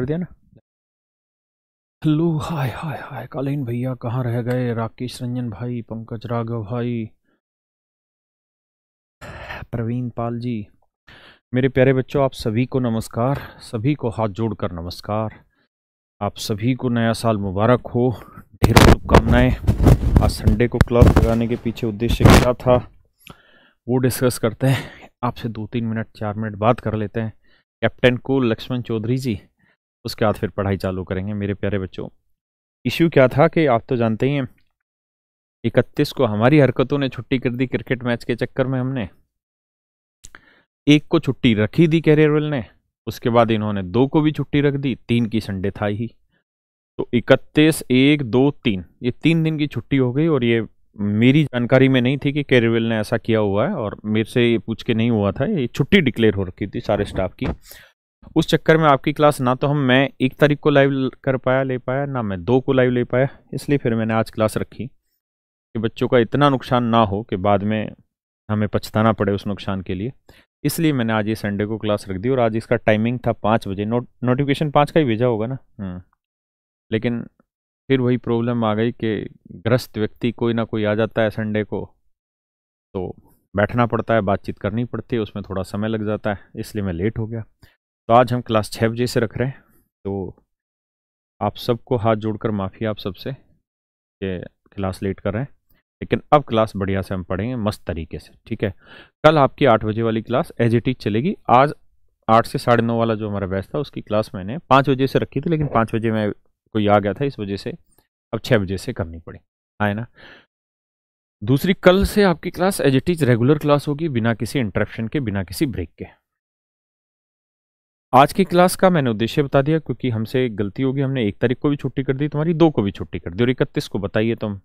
कर दिया ना हेलो हाय हाय हाय कालीन भैया कहाँ रह गए राकेश रंजन भाई पंकज राघव भाई प्रवीण पाल जी मेरे प्यारे बच्चों आप सभी को नमस्कार सभी को हाथ जोड़कर नमस्कार आप सभी को नया साल मुबारक हो ढेर शुभकामनाएं आज संडे को क्लब लगाने के पीछे उद्देश्य क्या था वो डिस्कस करते हैं आपसे दो तीन मिनट चार मिनट बात कर लेते हैं कैप्टन को लक्ष्मण चौधरी जी उसके बाद फिर पढ़ाई चालू करेंगे मेरे प्यारे बच्चों इश्यू क्या था कि आप तो जानते ही हैं इकतीस को हमारी हरकतों ने छुट्टी कर दी क्रिकेट मैच के चक्कर में हमने एक को छुट्टी रखी दी कैरियरवेल ने उसके बाद इन्होंने दो को भी छुट्टी रख दी तीन की संडे था ही तो इकतीस एक दो तीन ये तीन दिन की छुट्टी हो गई और ये मेरी जानकारी में नहीं थी कि कैरिवेल ने ऐसा किया हुआ है और मेरे से ये पूछ के नहीं हुआ था ये छुट्टी डिक्लेयर हो रखी थी सारे स्टाफ की उस चक्कर में आपकी क्लास ना तो हम मैं एक तारीख को लाइव कर पाया ले पाया ना मैं दो को लाइव ले पाया इसलिए फिर मैंने आज क्लास रखी कि बच्चों का इतना नुकसान ना हो कि बाद में हमें पछताना पड़े उस नुकसान के लिए इसलिए मैंने आज ये संडे को क्लास रख दी और आज इसका टाइमिंग था पाँच बजे नोट नोटिफिकेशन पाँच का ही भेजा होगा ना हम्म। लेकिन फिर वही प्रॉब्लम आ गई कि ग्रस्त व्यक्ति कोई ना कोई आ जाता है संडे को तो बैठना पड़ता है बातचीत करनी पड़ती है उसमें थोड़ा समय लग जाता है इसलिए मैं लेट हो गया तो आज हम क्लास छः बजे से रख रहे हैं तो आप सबको हाथ जोड़कर माफ़ी आप सबसे कि क्लास लेट कर रहे हैं लेकिन अब क्लास बढ़िया से हम पढ़ेंगे मस्त तरीके से ठीक है कल आपकी आठ बजे वाली क्लास एज इट इज चलेगी आज आठ से साढ़े नौ वाला जो हमारा बैच था उसकी क्लास मैंने पाँच बजे से रखी थी लेकिन पाँच बजे मैं कोई आ गया था इस वजह से अब छः बजे से करनी पड़ी आए ना दूसरी कल से आपकी class as it is regular class होगी बिना किसी इंटरप्शन के बिना किसी ब्रेक के आज की क्लास का मैंने उद्देश्य बता दिया क्योंकि हमसे गलती होगी हमने एक तारीख को भी छुट्टी कर दी तुम्हारी दो को भी छुट्टी कर दी और इकतीस को बताइए तुम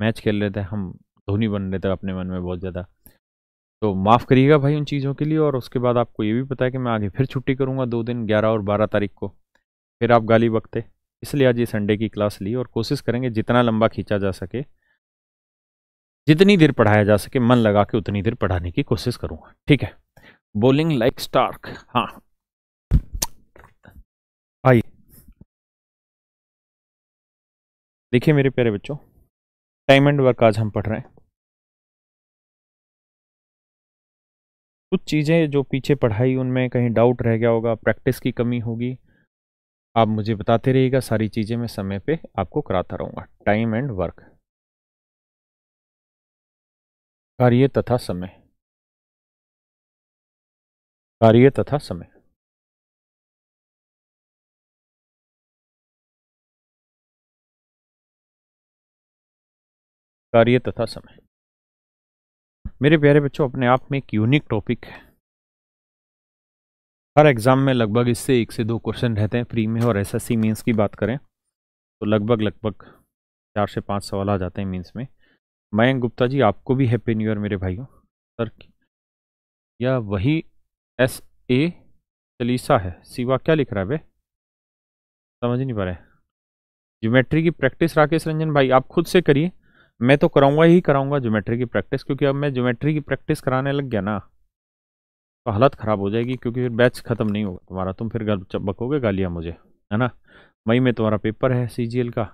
मैच खेल रहे थे हम धोनी बन रहे थे अपने मन में बहुत ज़्यादा तो माफ़ करिएगा भाई उन चीज़ों के लिए और उसके बाद आपको ये भी पता है कि मैं आगे फिर छुट्टी करूँगा दो दिन ग्यारह और बारह तारीख को फिर आप गाली बकते इसलिए आज ये संडे की क्लास ली और कोशिश करेंगे जितना लंबा खींचा जा सके जितनी देर पढ़ाया जा सके मन लगा के उतनी देर पढ़ाने की कोशिश करूँगा ठीक है बॉलिंग लाइक स्टार्क हाँ आई देखिए मेरे प्यारे बच्चों टाइम एंड वर्क आज हम पढ़ रहे हैं कुछ चीज़ें जो पीछे पढ़ाई उनमें कहीं डाउट रह गया होगा प्रैक्टिस की कमी होगी आप मुझे बताते रहिएगा सारी चीज़ें मैं समय पे आपको कराता रहूँगा टाइम एंड वर्क कार्य तथा समय कार्य तथा समय कार्य तथा समय मेरे प्यारे बच्चों अपने आप में एक यूनिक टॉपिक है हर एग्ज़ाम में लगभग इससे एक से दो क्वेश्चन रहते हैं प्री में और एस एस सी मीन्स की बात करें तो लगभग लगभग चार से पाँच सवाल आ जाते हैं मीन्स में मयंक गुप्ता जी आपको भी हैप्पी न्यू ईयर मेरे भाइयों सर या वही एस ए चलीसा है सिवा क्या लिख रहा है वे समझ नहीं पा रहे ज्योमेट्री की प्रैक्टिस राकेश रंजन भाई आप खुद से करिए मैं तो कराऊंगा ही कराऊंगा ज्योमेट्री की प्रैक्टिस क्योंकि अब मैं ज्योमेट्री की प्रैक्टिस कराने लग गया ना तो हालत ख़राब हो जाएगी क्योंकि फिर बैच ख़त्म नहीं होगा तुम्हारा तुम फिर गल चबकोगे गालियाँ मुझे है ना मई में तुम्हारा पेपर है सी का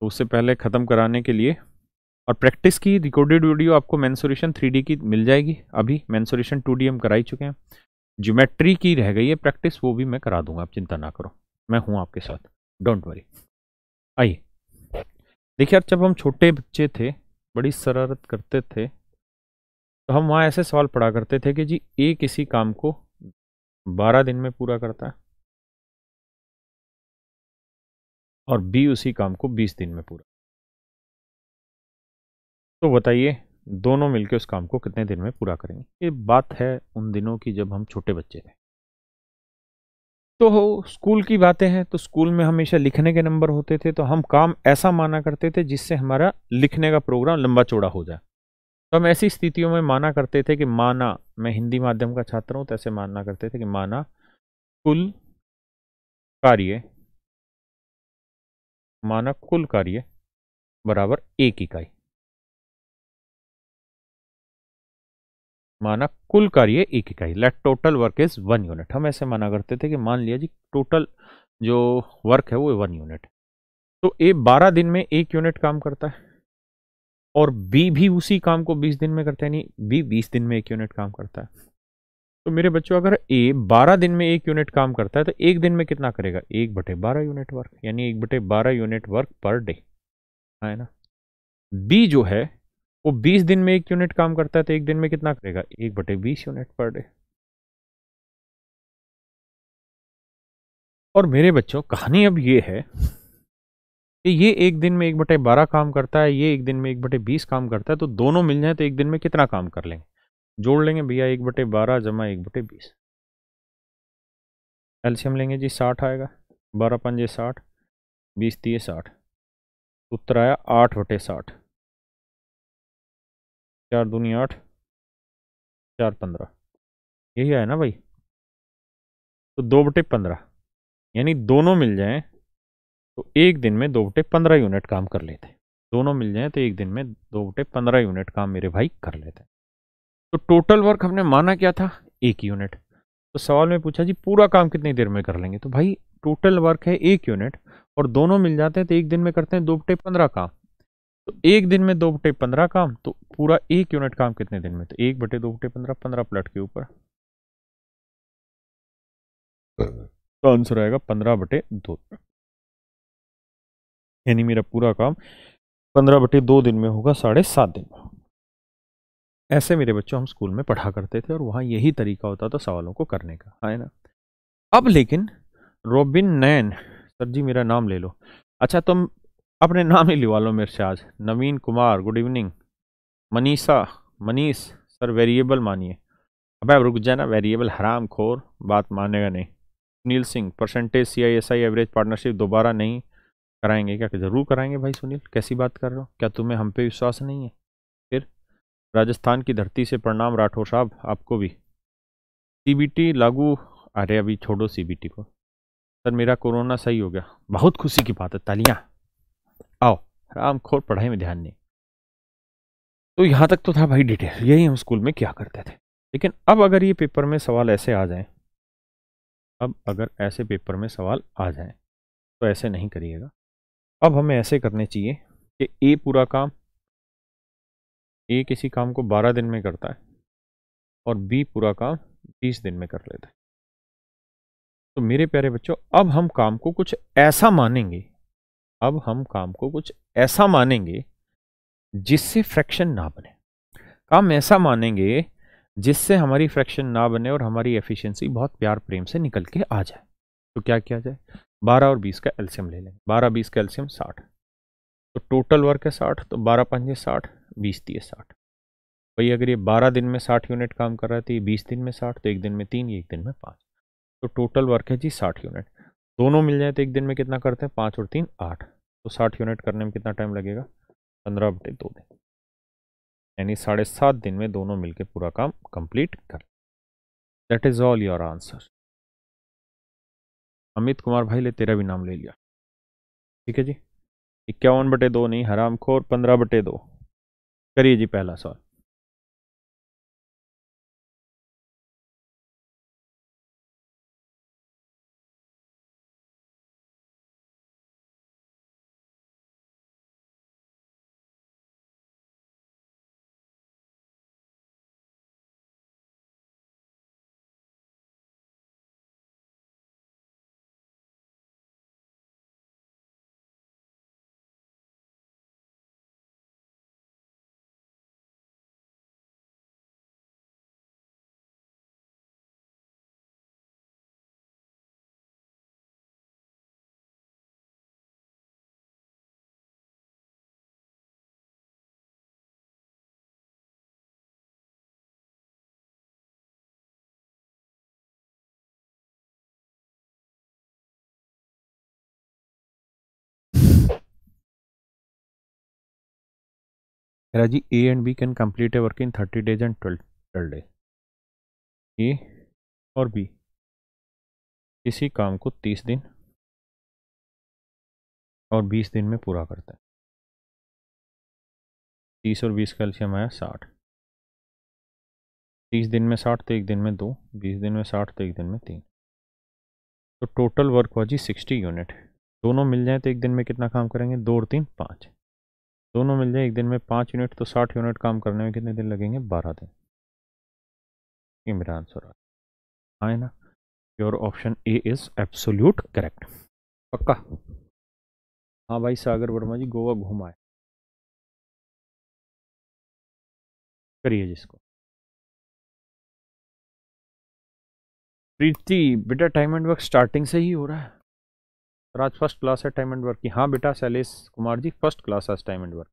तो उससे पहले ख़त्म कराने के लिए और प्रैक्टिस की रिकॉर्डेड वीडियो आपको मैंसोरेशन थ्री की मिल जाएगी अभी मैंसोरेशन टू हम करा ही चुके हैं ज्योमेट्री की रह गई है प्रैक्टिस वो भी मैं करा दूंगा आप चिंता ना करो मैं हूँ आपके साथ डोंट वरी आइए देखिए यार जब हम छोटे बच्चे थे बड़ी शरारत करते थे तो हम वहाँ ऐसे सवाल पढ़ा करते थे कि जी ए किसी काम को बारह दिन में पूरा करता है और बी उसी काम को बीस दिन में पूरा तो बताइए दोनों मिलके उस काम को कितने दिन में पूरा करेंगे ये बात है उन दिनों की जब हम छोटे बच्चे थे तो स्कूल की बातें हैं तो स्कूल में हमेशा लिखने के नंबर होते थे तो हम काम ऐसा माना करते थे जिससे हमारा लिखने का प्रोग्राम लंबा चौड़ा हो जाए तो हम ऐसी स्थितियों में माना करते थे कि माना मैं हिंदी माध्यम का छात्र हूँ तो ऐसे माना करते थे कि माना कुल कार्य माना कुल कार्य बराबर एक इकाई माना कुल कार्य एक इकाई let total work is one unit हम ऐसे माना करते थे कि मान लिया जी टोटल जो वर्क है वो वन यूनिट तो ए बारह दिन में एक यूनिट काम करता है और बी भी उसी काम को बीस दिन में करता है नहीं बी बीस दिन में एक यूनिट काम करता है तो मेरे बच्चों अगर ए बारह दिन में एक यूनिट काम करता है तो एक दिन में कितना करेगा एक बटे बारह यूनिट वर्क यानी एक बटे बारह यूनिट वर्क पर डे है ना बी जो है वो 20 दिन में एक यूनिट काम करता है तो एक दिन में कितना करेगा एक बटे बीस यूनिट पर डे और मेरे बच्चों कहानी अब ये है कि ये एक दिन में एक बटे बारह काम करता है ये एक दिन में एक बटे बीस काम करता है तो दोनों मिल जाए तो एक दिन में कितना काम कर लेंगे जोड़ लेंगे भैया एक बटे बारह जमा एक बटे बीस एल्शियम लेंगे जी साठ आएगा बारह पंजे साठ बीस तीस साठ उत्तर आया आठ बटे साठ चार दूनी आठ चार पंद्रह यही आया ना भाई तो दो बटे पंद्रह यानी दोनों मिल जाएं तो एक दिन में दो बटे पंद्रह यूनिट काम कर लेते हैं दोनों मिल जाएं तो एक दिन में दो बटे पंद्रह यूनिट काम मेरे भाई कर लेते हैं तो टोटल वर्क हमने माना क्या था एक यूनिट तो सवाल में पूछा जी पूरा काम कितनी देर में कर लेंगे तो भाई टोटल वर्क है एक यूनिट और दोनों मिल जाते हैं तो एक दिन में करते हैं दो बटे पंद्रह काम तो एक दिन में दो बटे पंद्रह काम तो पूरा एक यूनिट काम कितने दिन में तो एक बटे दो बटे पंद्रह पंद्रह प्लट के ऊपर तो आंसर आएगा पंद्रह बटे दो यानी मेरा पूरा काम पंद्रह बटे दो दिन में होगा साढ़े सात दिन में होगा ऐसे मेरे बच्चों हम स्कूल में पढ़ा करते थे और वहां यही तरीका होता था सवालों को करने का है ना अब लेकिन रॉबिन नैन सर जी मेरा नाम ले लो अच्छा तुम तो अपने नाम ही लिवा लो मेरे से आज Naveen Kumar good evening Manisha Manish sir variable मानिए अब रुक रुक जाना वेरिएबल हराम खोर बात मानेगा नहीं Sunil Singh percentage C I S I average partnership दोबारा नहीं कराएंगे क्या जरूर कराएंगे भाई सुनील कैसी बात कर रहे हो क्या तुम्हें हम पे विश्वास नहीं है फिर राजस्थान की धरती से प्रणाम राठौर साहब आपको भी टी लागू अरे अभी छोड़ो टी को सर मेरा कोरोना सही हो गया बहुत खुशी की बात है तालियाँ रामखोर पढ़ाई में ध्यान नहीं तो यहाँ तक तो था भाई डिटेल यही हम स्कूल में क्या करते थे लेकिन अब अगर ये पेपर में सवाल ऐसे आ जाए अब अगर ऐसे पेपर में सवाल आ जाए तो ऐसे नहीं करिएगा अब हमें ऐसे करने चाहिए कि ए पूरा काम ए किसी काम को 12 दिन में करता है और बी पूरा काम बीस दिन में कर लेता है तो मेरे प्यारे बच्चों अब हम काम को कुछ ऐसा मानेंगे अब हम काम को कुछ ऐसा मानेंगे जिससे फ्रैक्शन ना बने काम ऐसा मानेंगे जिससे हमारी फ्रैक्शन ना बने और हमारी एफिशिएंसी बहुत प्यार प्रेम से निकल के आ जाए तो क्या किया जाए 12 और 20 का एल्शियम ले लेंगे 12 20 का एल्शियम 60 तो टोटल वर्क है 60 तो 12 पंजे 60 20 दिए 60 भाई अगर ये 12 दिन में 60 यूनिट काम कर रहा है तो ये 20 दिन में 60 तो एक दिन में तीन ये एक दिन में पाँच तो टोटल वर्क है जी साठ यूनिट दोनों मिल जाए तो एक दिन में कितना करते हैं पाँच और तीन आठ तो साठ यूनिट करने में कितना टाइम लगेगा पंद्रह बटे दो दिन यानी साढ़े सात दिन में दोनों मिलके पूरा काम कंप्लीट कर that is all your answer Amit Kumar भाई ले तेरा भी नाम ले लिया ठीक है जी इक्यावन बटे दो नहीं हराम खोर पंद्रह बटे दो करिए जी पहला सवाल जी A and B can complete a work in thirty days and twelve twelve day A और बी किसी काम को तीस दिन और बीस दिन में पूरा करता है तीस और बीस का एल्शियम आया साठ तीस दिन में साठ तो एक दिन में दो बीस दिन में साठ तो एक दिन में तीन तो टोटल वर्क हुआ जी सिक्सटी यूनिट दोनों मिल जाए तो एक दिन में कितना काम करेंगे दो और तीन पाँच दोनों मिल जाए एक दिन में पाँच यूनिट तो साठ यूनिट काम करने में कितने दिन लगेंगे बारह दिन ये मेरा आंसर आ है ना your option A is absolute correct पक्का हाँ भाई सागर वर्मा जी गोवा घुमाए करिए जिसको प्रीति बेटा टाइम एंड वर्क स्टार्टिंग से ही हो रहा है और आज फर्स्ट क्लास है टाइम एंड वर्क की हाँ बेटा शैलेश कुमार जी फर्स्ट क्लास है टाइम एंड वर्क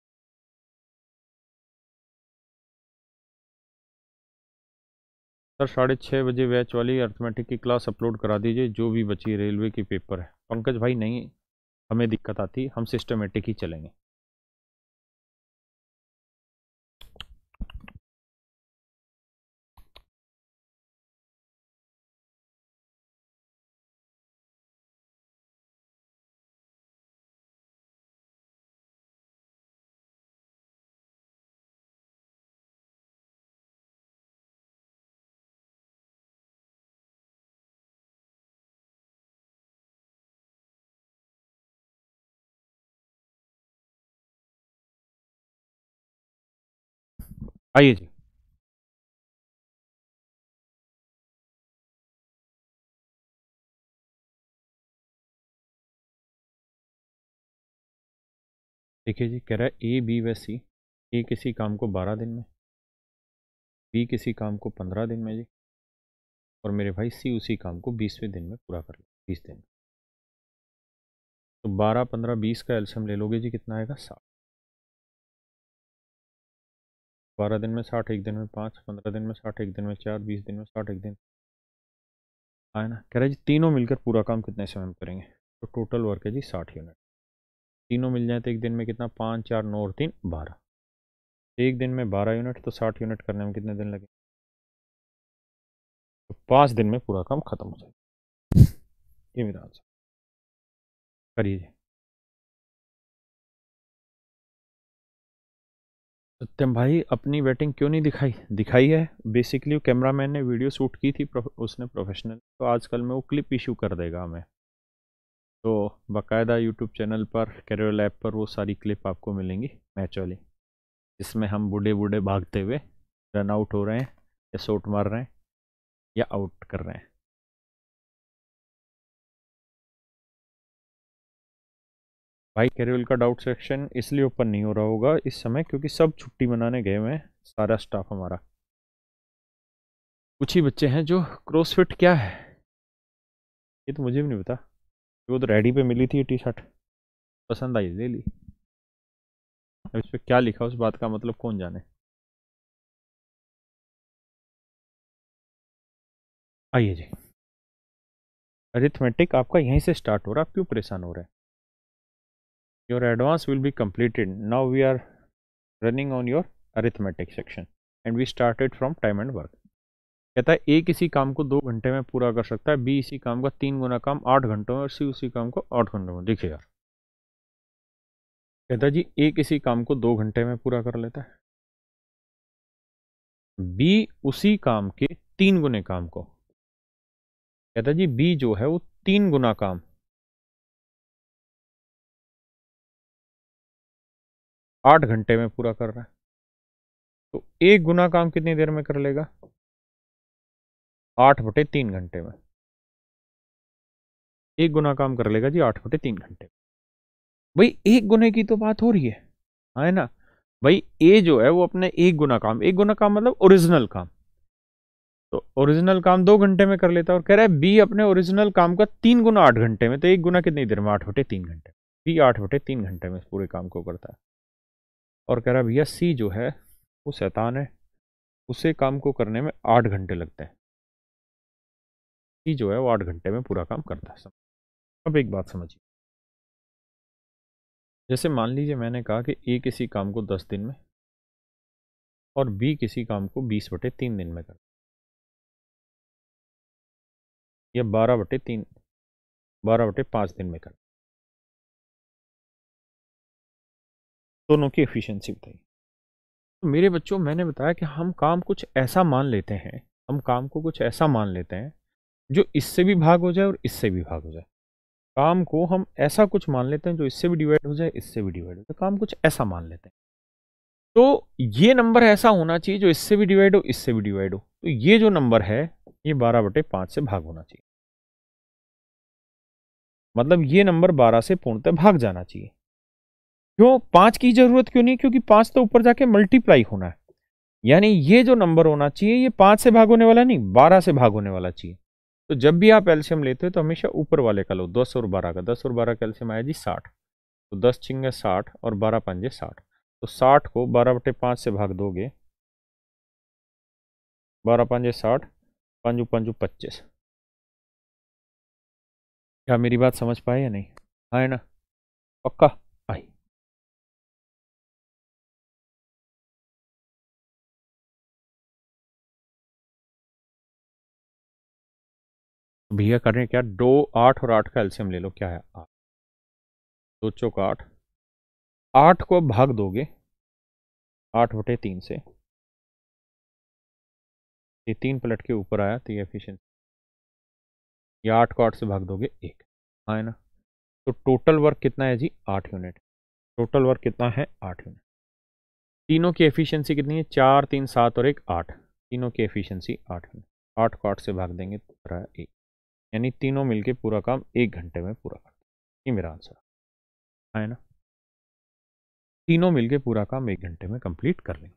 सर साढ़े छः बजे वैच वाली अर्थमेटिक की क्लास अपलोड करा दीजिए जो भी बची रेलवे की पेपर है पंकज भाई नहीं हमें दिक्कत आती हम सिस्टमेटिक ही चलेंगे आइए जी देखिए जी कह रहा है ए बी व सी ए किसी काम को बारह दिन में बी किसी काम को पंद्रह दिन में जी और मेरे भाई सी उसी काम को बीसवें दिन में पूरा कर लो बीस दिन में तो बारह पंद्रह बीस का एल्सम ले लोगे जी कितना आएगा साठ बारह दिन में साठ एक दिन में पाँच पंद्रह दिन में साठ एक दिन में चार बीस दिन में साठ एक दिन आया हाँ, ना कह रहे जी तीनों मिलकर पूरा काम कितने समय में करेंगे तो टोटल वर्क है जी साठ यूनिट तीनों मिल जाए तो एक दिन में कितना पाँच चार नौ और तीन बारह एक दिन में बारह यूनिट तो साठ यूनिट करने में कितने दिन लगे तो पाँच दिन में पूरा काम खत्म हो जाएगा ये मेरा आंसर करिए जी सत्यम भाई अपनी बैटिंग क्यों नहीं दिखाई दिखाई है बेसिकली कैमरा मैन ने वीडियो शूट की थी उसने प्रोफेशनल तो आजकल में वो क्लिप इशू कर देगा हमें तो बाकायदा यूट्यूब चैनल पर कैरियर ऐप पर वो सारी क्लिप आपको मिलेंगी मैच वाली जिसमें हम बूढ़े बूढ़े भागते हुए रन आउट हो रहे हैं या शॉट मार रहे हैं या आउट कर रहे हैं भाई कैरियल का डाउट सेक्शन इसलिए ओपन नहीं हो रहा होगा इस समय क्योंकि सब छुट्टी मनाने गए हुए हैं सारा स्टाफ हमारा कुछ ही बच्चे हैं जो क्रॉसफिट क्या है ये तो मुझे भी नहीं पता वो तो रेडी पे मिली थी टी शर्ट पसंद आई ले ली अब इस पर क्या लिखा उस बात का मतलब कौन जाने आइए जी अरिथमेटिक आपका यहीं से स्टार्ट हो रहा है आप क्यों परेशान हो रहे हैं your advance will be completed now we are running on your arithmetic section and we started from time and work कहता है ए किसी काम को दो घंटे में पूरा कर सकता है बी इसी काम का तीन गुना काम आठ घंटों में और सी उसी काम को आठ घंटों में देखिए यार कहता जी ए किसी काम को दो घंटे में पूरा कर लेता है बी उसी काम के तीन गुने काम को कहता जी बी जो है वो तीन गुना काम आठ घंटे में पूरा कर रहा है तो एक गुना काम कितनी देर में कर लेगा आठ बटे तीन घंटे में एक गुना काम कर लेगा जी आठ बटे तीन घंटे भाई एक गुने की तो बात हो रही है है ना भाई ए जो है वो अपने एक गुना काम एक गुना काम मतलब ओरिजिनल काम तो ओरिजिनल काम दो घंटे में कर लेता है और कह रहा है बी अपने ओरिजिनल काम का तीन गुना आठ घंटे में तो एक गुना कितनी देर में आठ बटे तीन घंटे बी आठ बटे तीन घंटे में पूरे काम को करता है और कह रहा है भैया सी जो है वो शैतान है उसे काम को करने में आठ घंटे लगते हैं सी जो है वो आठ घंटे में पूरा काम करता है अब एक बात समझिए जैसे मान लीजिए मैंने कहा कि ए किसी काम को दस दिन में और बी किसी काम को बीस बटे तीन दिन में कर या बारह बटे तीन बारह बटे पाँच दिन में कर दोनों की एफिशिएंसी बताई तो मेरे बच्चों मैंने बताया कि हम काम कुछ ऐसा मान लेते हैं हम काम को कुछ ऐसा मान लेते हैं जो इससे भी भाग हो जाए और इससे भी भाग हो जाए काम को हम ऐसा कुछ मान लेते हैं जो इससे भी डिवाइड हो जाए इससे भी डिवाइड हो जाए काम कुछ ऐसा मान लेते हैं तो ये नंबर ऐसा होना चाहिए जो इससे भी डिवाइड हो इससे भी डिवाइड हो तो ये जो नंबर है ये बारह बटे पाँच से भाग होना चाहिए मतलब ये नंबर बारह से पूर्णतः भाग जाना चाहिए क्यों पाँच की ज़रूरत क्यों नहीं क्योंकि पाँच तो ऊपर जाके मल्टीप्लाई होना है यानी ये जो नंबर होना चाहिए ये पाँच से भाग होने वाला नहीं बारह से भाग होने वाला चाहिए तो जब भी आप एल्शियम लेते हो तो हमेशा ऊपर वाले का लो दस और बारह का दस और बारह का एल्शियम आया जी साठ तो दस छिंगे साठ और बारह पंजे साठ तो साठ को बारह बटे पाँच से भाग दोगे बारह पंजे साठ पंजू पंजू पच्चीस क्या मेरी बात समझ पाए या नहीं है हाँ ना पक्का भैया कर रहे हैं क्या दो आठ और आठ का एल्सियम ले लो क्या है आठ दो चौक आठ आठ को भाग दोगे आठ बटे तीन से ये तीन पलट के ऊपर आया तो ये एफिशियंट ये आठ को आठ से भाग दोगे एक हाँ है ना तो टोटल वर्क कितना है जी आठ यूनिट टोटल वर्क कितना है आठ यूनिट तीनों की एफिशिएंसी कितनी है चार तीन सात और एक आठ तीनों की एफिशिएंसी आठ यूनिट आठ को आठ से भाग देंगे तो एक यानी तीनों मिलके पूरा काम एक घंटे में पूरा करते ये मेरा आंसर है ना तीनों मिलके पूरा काम एक घंटे में कंप्लीट कर लेंगे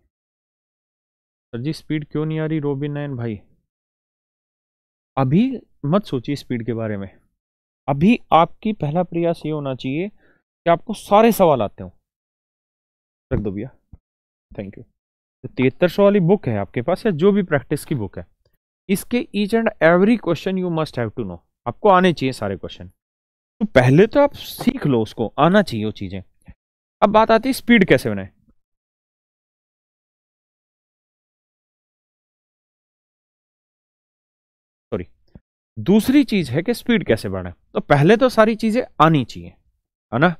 सर जी स्पीड क्यों नहीं आ रही रोबिन नयन भाई अभी मत सोचिए स्पीड के बारे में अभी आपकी पहला प्रयास ये होना चाहिए कि आपको सारे सवाल आते हो रख दो भैया थैंक यू तो तिहत्तर सौ वाली बुक है आपके पास या जो भी प्रैक्टिस की बुक है इसके each and every question you must have to know आपको आने चाहिए सारे क्वेश्चन तो पहले तो आप सीख लो उसको आना चाहिए वो चीज़ें अब बात आती है स्पीड कैसे बनाए सॉरी दूसरी चीज है कि स्पीड कैसे बढ़ाए तो पहले तो सारी चीजें आनी चाहिए है ना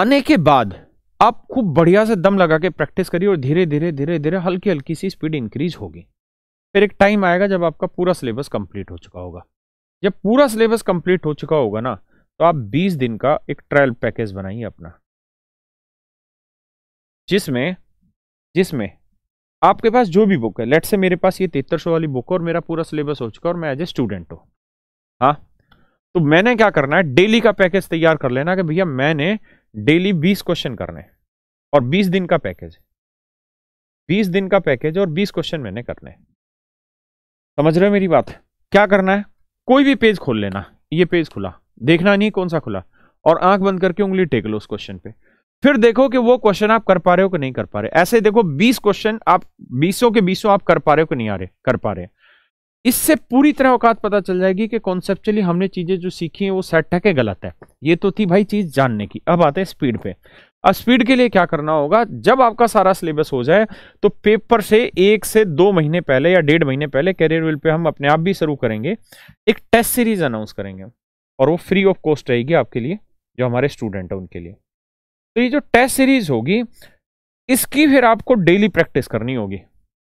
आने के बाद आप खूब बढ़िया से दम लगा के प्रैक्टिस करिए और धीरे धीरे धीरे धीरे हल्की हल्की सी स्पीड इंक्रीज होगी फिर एक टाइम आएगा जब आपका पूरा सिलेबस कंप्लीट हो चुका होगा जब पूरा सिलेबस कंप्लीट हो चुका होगा ना तो आप 20 दिन का एक ट्रायल पैकेज बनाइए अपना जिसमें जिसमें आपके पास जो भी बुक है लेट से मेरे पास ये तेहत्तर सौ वाली बुक है और मेरा पूरा सिलेबस हो चुका है और मैं एज ए स्टूडेंट हूँ हाँ तो मैंने क्या करना है डेली का पैकेज तैयार कर लेना कि भैया मैंने डेली बीस क्वेश्चन करने और बीस दिन का पैकेज बीस दिन का पैकेज और बीस क्वेश्चन मैंने करने हैं समझ रहे हो मेरी बात क्या करना है कोई भी पेज खोल लेना ये पेज खुला देखना नहीं कौन सा खुला और आंख बंद करके उंगली टेक लो उस क्वेश्चन पे फिर देखो कि वो क्वेश्चन आप कर पा रहे हो कि नहीं कर पा रहे ऐसे देखो 20 क्वेश्चन आप बीसों के बीसों आप कर पा रहे हो कि नहीं आ रहे कर पा रहे इससे पूरी तरह औकात पता चल जाएगी कि कॉन्सेप्चुअली हमने चीजें जो सीखी हैं वो सेट है कि गलत है ये तो थी भाई चीज जानने की अब आते हैं स्पीड पे अब स्पीड के लिए क्या करना होगा जब आपका सारा सिलेबस हो जाए तो पेपर से एक से दो महीने पहले या डेढ़ महीने पहले कैरियर विल पे हम अपने आप भी शुरू करेंगे एक टेस्ट सीरीज अनाउंस करेंगे और वो फ्री ऑफ कॉस्ट रहेगी आपके लिए जो हमारे स्टूडेंट हैं उनके लिए तो ये जो टेस्ट सीरीज होगी इसकी फिर आपको डेली प्रैक्टिस करनी होगी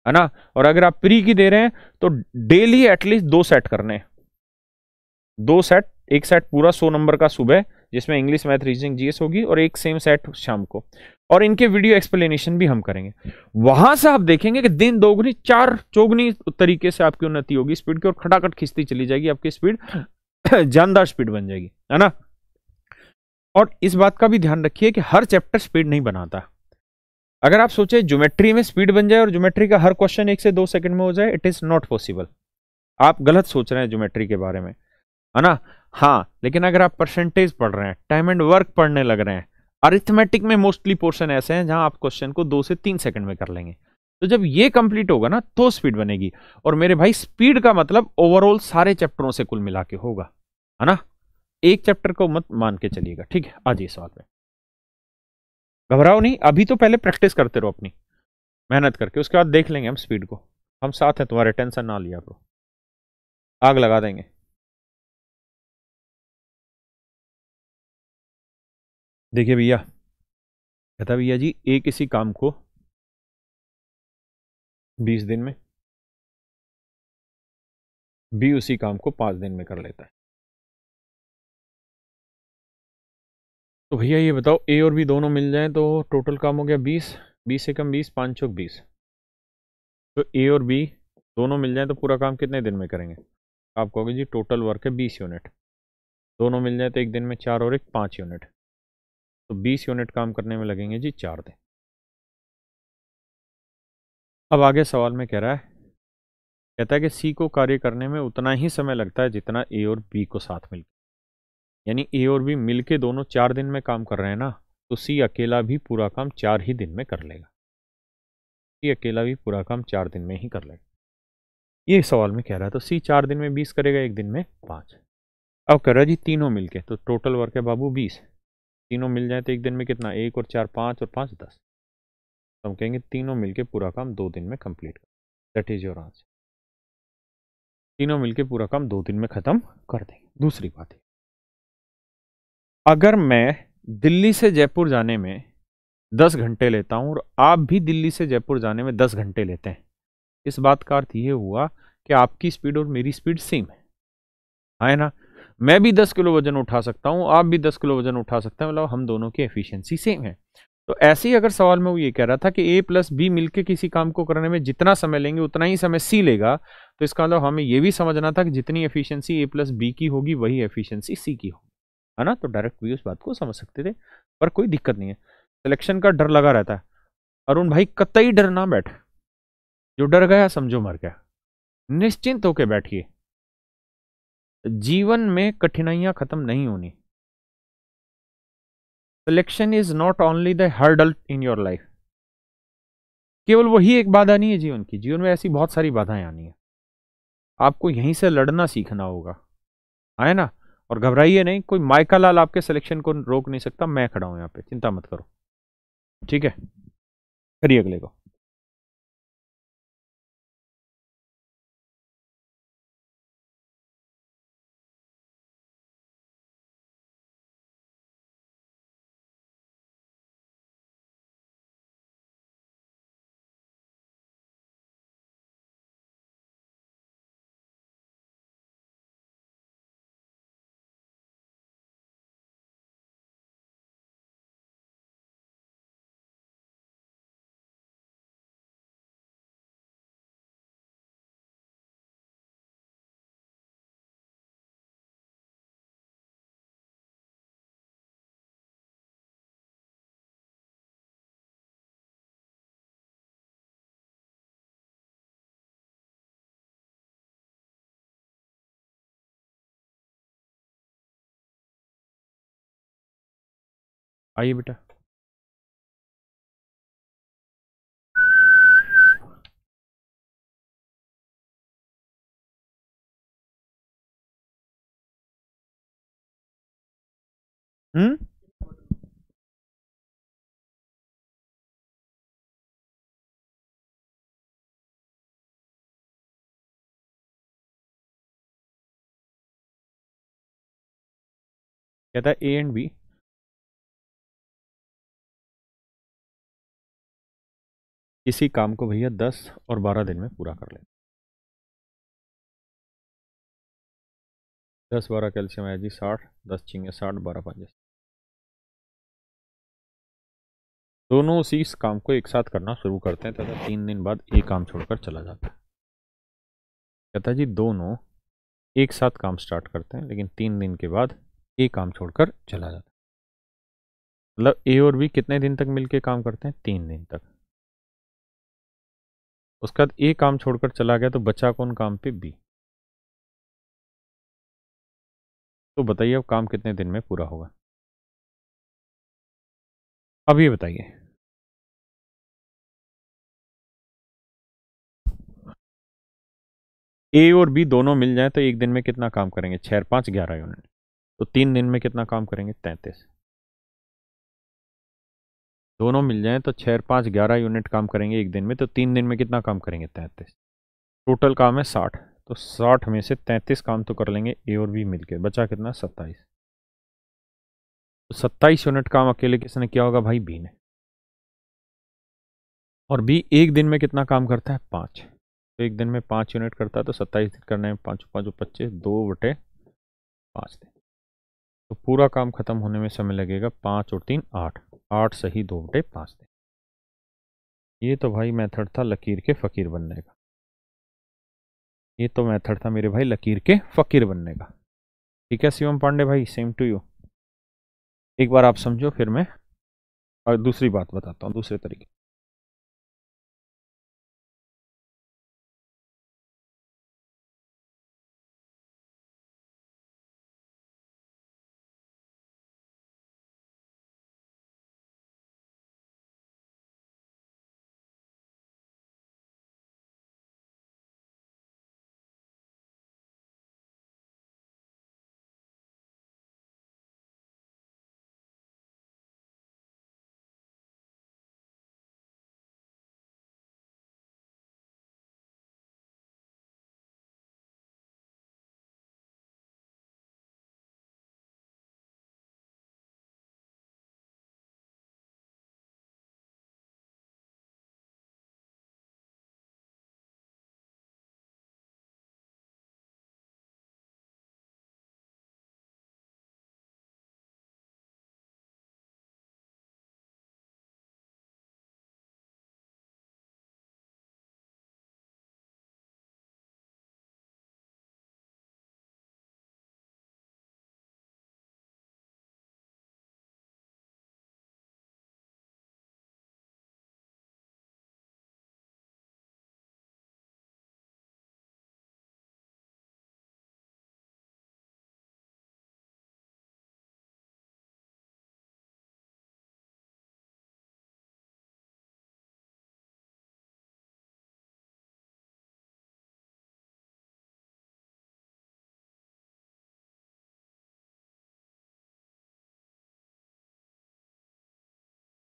है ना और अगर आप प्री की दे रहे हैं तो डेली एटलीस्ट दो सेट करने हैं दो सेट एक सेट पूरा सौ नंबर का सुबह जिसमें इंग्लिश मैथ रीजनिंग जीएस होगी और एक सेम सेट शाम को और इनके वीडियो एक्सप्लेनेशन भी हम करेंगे वहां से आप देखेंगे कि दिन दोगुनी चार चौगुनी तरीके से आपकी उन्नति होगी स्पीड की और खटाखट खींचती चली जाएगी आपकी स्पीड जानदार स्पीड बन जाएगी है ना और इस बात का भी ध्यान रखिए कि हर चैप्टर स्पीड नहीं बनाता अगर आप सोचे ज्योमेट्री में स्पीड बन जाए और ज्योमेट्री का हर क्वेश्चन एक से दो सेकंड में हो जाए इट इज़ नॉट पॉसिबल आप गलत सोच रहे हैं ज्योमेट्री के बारे में है ना हाँ लेकिन अगर आप परसेंटेज पढ़ रहे हैं टाइम एंड वर्क पढ़ने लग रहे हैं अरिथमेटिक में मोस्टली पोर्शन ऐसे हैं जहां आप क्वेश्चन को दो से तीन सेकंड में कर लेंगे तो जब ये कंप्लीट होगा ना तो स्पीड बनेगी और मेरे भाई स्पीड का मतलब ओवरऑल सारे चैप्टरों से कुल मिला के होगा है ना एक चैप्टर को मत मान के चलिएगा ठीक है आज ये सवाल में घबराओ नहीं अभी तो पहले प्रैक्टिस करते रहो अपनी मेहनत करके उसके बाद देख लेंगे हम स्पीड को हम साथ हैं तुम्हारे टेंशन ना लिया करो आग लगा देंगे देखिए भैया कहता भैया जी एक इसी काम को बीस दिन में बी उसी काम को पाँच दिन में कर लेता है तो भैया ये बताओ ए और बी दोनों मिल जाएं तो टोटल काम हो गया बीस बीस से कम बीस पाँच चौक बीस तो ए और बी दोनों मिल जाएं तो पूरा काम कितने दिन में करेंगे आप कहोगे जी टोटल वर्क है बीस यूनिट दोनों मिल जाए तो एक दिन में चार और एक पाँच यूनिट तो 20 यूनिट काम करने में लगेंगे जी चार दिन अब आगे सवाल में कह रहा है कहता है कि सी को कार्य करने में उतना ही समय लगता है जितना ए और बी को साथ मिल यानी ए और बी मिलके दोनों चार दिन में काम कर रहे हैं ना तो सी अकेला भी पूरा काम चार ही दिन में कर लेगा सी अकेला भी पूरा काम चार दिन में ही कर लेगा ये सवाल में कह रहा है तो सी चार दिन में बीस करेगा एक दिन में पाँच अब कह रहा है जी तीनों मिलके तो टोटल वर्क है बाबू बीस तीनों मिल जाए तो एक दिन में कितना एक और चार पाँच और पाँच दस तो हम कहेंगे तीनों मिलके पूरा काम दो दिन में कंप्लीट कर दैट इज़ योर आंसर तीनों मिलके पूरा काम दो दिन में ख़त्म कर देंगे दूसरी बात है अगर मैं दिल्ली से जयपुर जाने में दस घंटे लेता हूं और आप भी दिल्ली से जयपुर जाने में दस घंटे लेते हैं इस बात का अर्थ ये हुआ कि आपकी स्पीड और मेरी स्पीड सेम है है ना मैं भी दस किलो वजन उठा सकता हूँ आप भी दस किलो वजन उठा सकते हैं मतलब हम दोनों की एफिशिएंसी सेम है तो ऐसे ही अगर सवाल में वो ये कह रहा था कि ए प्लस बी मिलके किसी काम को करने में जितना समय लेंगे उतना ही समय सी लेगा तो इसका मतलब हमें ये भी समझना था कि जितनी एफिशियंसी ए प्लस बी की होगी वही एफिशियंसी सी की होगी है ना तो डायरेक्ट भी उस बात को समझ सकते थे पर कोई दिक्कत नहीं है सिलेक्शन का डर लगा रहता है अरुण भाई कतई डर ना बैठ जो डर गया समझो मर गया निश्चिंत होकर बैठिए जीवन में कठिनाइयां खत्म नहीं होनी selection is not only the hurdle in your life केवल वही एक बाधा नहीं है जीवन की जीवन में ऐसी बहुत सारी बाधाएं आनी है आपको यहीं से लड़ना सीखना होगा आए ना और घबराइए नहीं कोई मायका लाल आपके सिलेक्शन को रोक नहीं सकता मैं खड़ा हूं यहां पे चिंता मत करो ठीक है करिए अगले को आइए बेटा हम्म कहता है ए एंड बी इसी काम को भैया दस और बारह दिन में पूरा कर लेंगे दस बारह कैल्शियम है जी साठ दस चिंगे साठ बारह पंजे दोनों उसी काम को एक साथ करना शुरू करते हैं तथा तीन दिन बाद एक काम छोड़कर चला जाता है कहता जी दोनों एक साथ काम स्टार्ट करते हैं लेकिन तीन दिन के बाद एक काम छोड़कर चला जाता है मतलब ए और बी कितने दिन तक मिलके काम करते हैं तीन दिन तक उसके बाद ए काम छोड़कर चला गया तो बचा कौन काम पे बी तो बताइए अब काम कितने दिन में पूरा होगा अब ये बताइए ए और बी दोनों मिल जाए तो एक दिन में कितना काम करेंगे छह पांच ग्यारह यूनिट तो तीन दिन में कितना काम करेंगे तैंतीस दोनों मिल जाएँ तो छः पाँच ग्यारह यूनिट काम करेंगे एक दिन में तो तीन दिन में कितना काम करेंगे तैंतीस टोटल काम है साठ तो साठ में से तैंतीस काम तो कर लेंगे ए और बी मिलके बचा कितना सत्ताईस तो सत्ताईस यूनिट काम अकेले किसने किया होगा भाई बी ने और बी एक दिन में कितना काम करता है पाँच तो एक दिन में पाँच यूनिट करता है तो सत्ताईस दिन करने में पाँच पाँच पच्चीस दो बटे पाँच दिन तो पूरा काम खत्म होने में समय लगेगा पाँच और तीन आठ आठ सही दो बटे पाँच दिन ये तो भाई मेथड था लकीर के फ़कीर बनने का ये तो मेथड था मेरे भाई लकीर के फ़कीर बनने का ठीक है शिवम पांडे भाई सेम टू यू एक बार आप समझो फिर मैं और दूसरी बात बताता हूँ दूसरे तरीके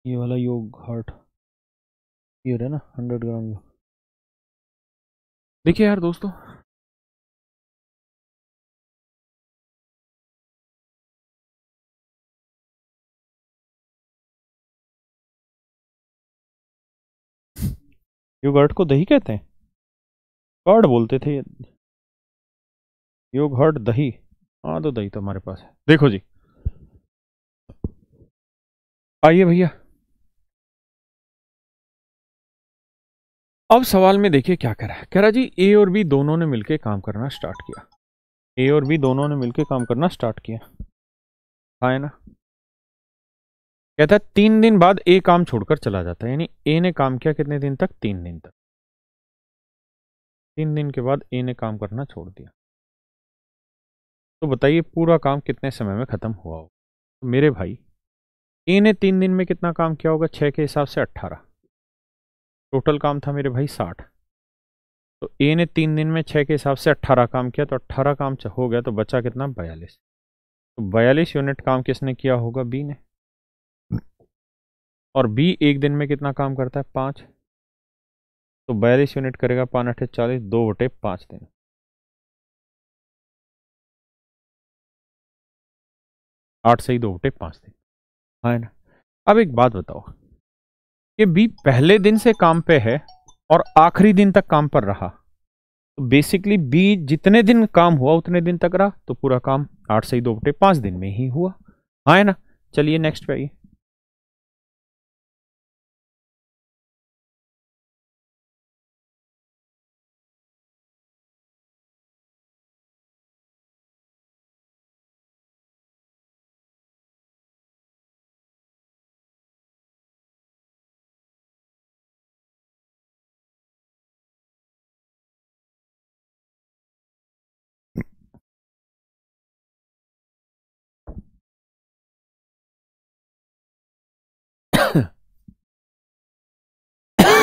ये वाला योग हार्ट ये है ना हंड्रेड ग्राम योग देखिए यार दोस्तों योगर्ट को दही कहते हैं कर्ड बोलते थे योगर्ट दही हाँ तो दही तो हमारे पास है देखो जी आइए भैया अब सवाल में देखिए क्या कह रहा है कह रहा जी ए और बी दोनों ने मिलकर काम करना स्टार्ट किया ए और बी दोनों ने मिलकर काम करना स्टार्ट किया हाँ, है ना कहता है तीन दिन बाद ए काम छोड़कर चला जाता है यानी ए ने काम किया कितने दिन तक तीन दिन तक तीन दिन के बाद ए ने काम करना छोड़ दिया तो बताइए पूरा काम कितने समय में ख़त्म हुआ होगा तो मेरे भाई ए ने तीन दिन में कितना काम किया होगा छः के हिसाब से अट्ठारह टोटल काम था मेरे भाई साठ तो ए ने तीन दिन में छः के हिसाब से अट्ठारह काम किया तो अट्ठारह काम हो गया तो बचा कितना बयालीस तो बयालीस यूनिट काम किसने किया होगा बी ने और बी एक दिन में कितना काम करता है पाँच तो बयालीस यूनिट करेगा पाँच अठे चालीस दो बटे पाँच दिन आठ से ही दो बटे पाँच दिन हाँ ना अब एक बात बताओ कि बी पहले दिन से काम पे है और आखिरी दिन तक काम पर रहा तो बेसिकली बी जितने दिन काम हुआ उतने दिन तक रहा तो पूरा काम आठ से ही दो बटे पाँच दिन में ही हुआ हाँ है ना चलिए नेक्स्ट पे आइए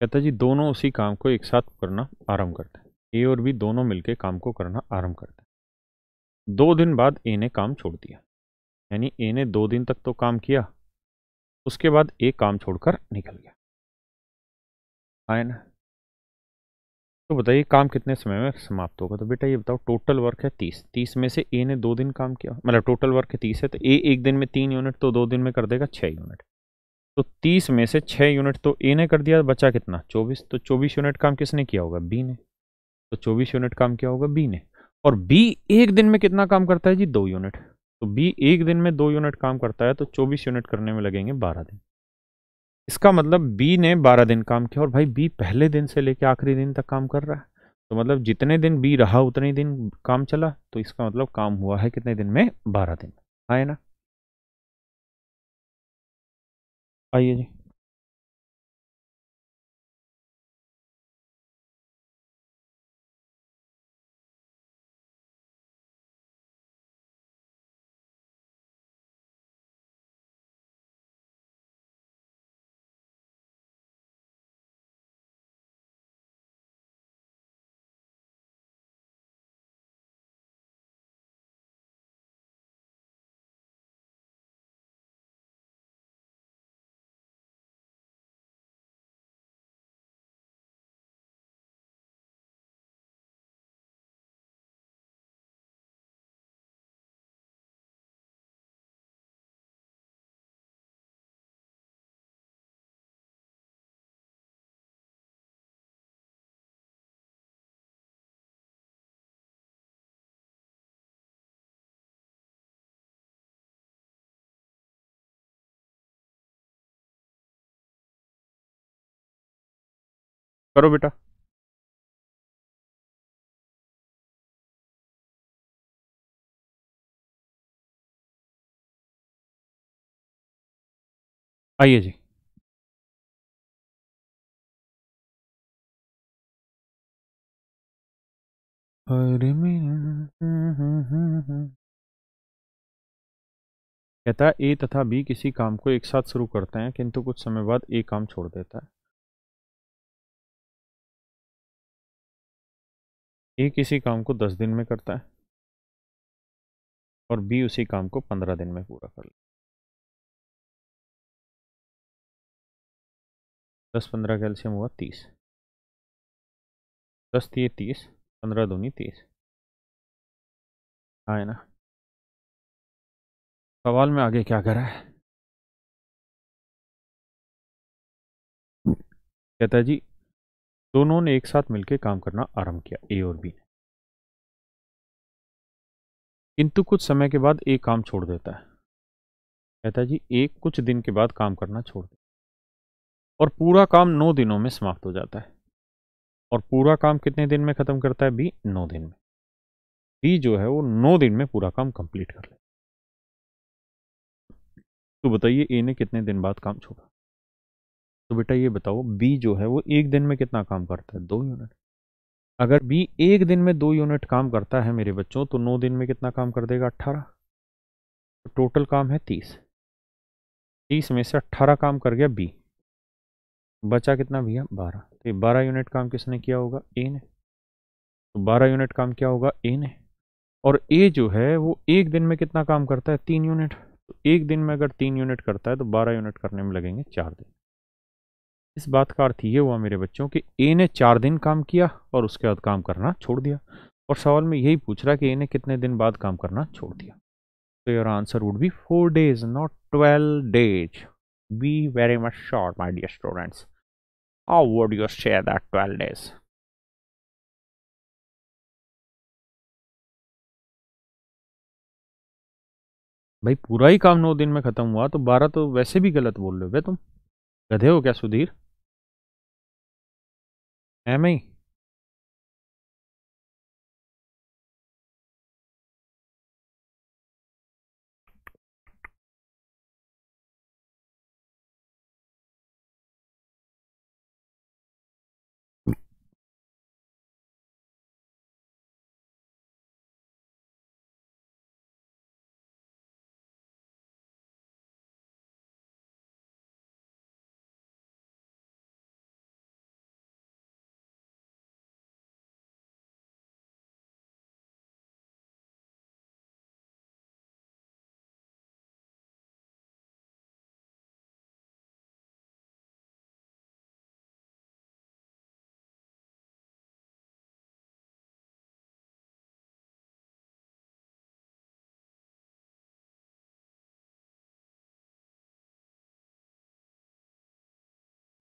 कहता जी दोनों उसी काम को एक साथ करना आरंभ करते हैं ए और बी दोनों मिलकर काम को करना आरंभ करते हैं दो दिन बाद ए ने काम छोड़ दिया यानी ए ने दो दिन तक तो काम किया उसके बाद ए काम छोड़कर निकल गया आए ना तो बताइए काम कितने समय में समाप्त होगा तो बेटा ये बताओ टोटल वर्क है तीस तीस में से ए ने दो दिन काम किया मतलब टोटल वर्क है तीस है तो ए एक दिन में तीन यूनिट तो दो दिन में कर देगा छः यूनिट तो तीस में से छः यूनिट तो ए ने कर दिया बचा कितना चौबीस तो चौबीस यूनिट काम किसने किया होगा बी ने तो चौबीस यूनिट काम किया होगा बी ने और बी एक दिन में कितना काम करता है जी दो यूनिट तो बी एक दिन में दो यूनिट काम करता है तो चौबीस यूनिट करने में लगेंगे बारह दिन इसका मतलब बी ने बारह दिन काम किया और भाई बी पहले दिन से लेकर आखिरी दिन तक काम कर रहा है तो मतलब जितने दिन बी रहा उतने दिन काम चला तो इसका मतलब काम हुआ है कितने दिन में बारह दिन आए ना आइए जी करो बेटा आइए जी अरे कहता है ए तथा बी किसी काम को एक साथ शुरू करते हैं किंतु कुछ समय बाद ए काम छोड़ देता है ए किसी काम को दस दिन में करता है और बी उसी काम को पंद्रह दिन में पूरा कर लेता दस पंद्रह कैल्शियम हुआ तीस दस तीय तो तीस पंद्रह दूनी तीस हाँ ना सवाल में आगे क्या करा है कहता जी दोनों ने एक साथ मिलकर काम करना आरंभ किया ए और बी ने किंतु कुछ समय के बाद ए काम छोड़ देता है कहता जी ए कुछ दिन के बाद काम करना छोड़ देता और पूरा काम नौ दिनों में समाप्त हो जाता है और पूरा काम कितने दिन में ख़त्म करता है बी नौ दिन में बी जो है वो नौ दिन में पूरा काम कंप्लीट कर ले तो बताइए ए ने कितने दिन बाद काम छोड़ा तो बेटा ये बताओ बी जो है वो एक दिन में कितना काम करता है दो यूनिट अगर बी एक दिन में दो यूनिट काम करता है मेरे बच्चों तो नौ दिन में कितना काम कर देगा अट्ठारह तो टोटल काम है तीस तीस में से अट्ठारह काम कर गया बी बचा कितना भैया बारह तो ये बारह यूनिट काम किसने किया होगा ए ने तो बारह यूनिट काम क्या होगा ए ने और ए जो है वो एक दिन में कितना काम करता है तीन यूनिट तो एक दिन में अगर तीन यूनिट करता है तो बारह यूनिट करने में लगेंगे चार दिन इस बात का अर्थ ये हुआ मेरे बच्चों कि ए ने चार दिन काम किया और उसके बाद काम करना छोड़ दिया और सवाल में यही पूछ रहा कि ए ने कितने दिन बाद काम करना छोड़ दिया तो your answer would be four days not twelve days be very much sure my dear students how would you share that twelve days भाई पूरा ही काम नौ दिन में ख़त्म हुआ तो बारह तो वैसे भी गलत बोल रहे हो तुम गधे हो क्या सुधीर Emmy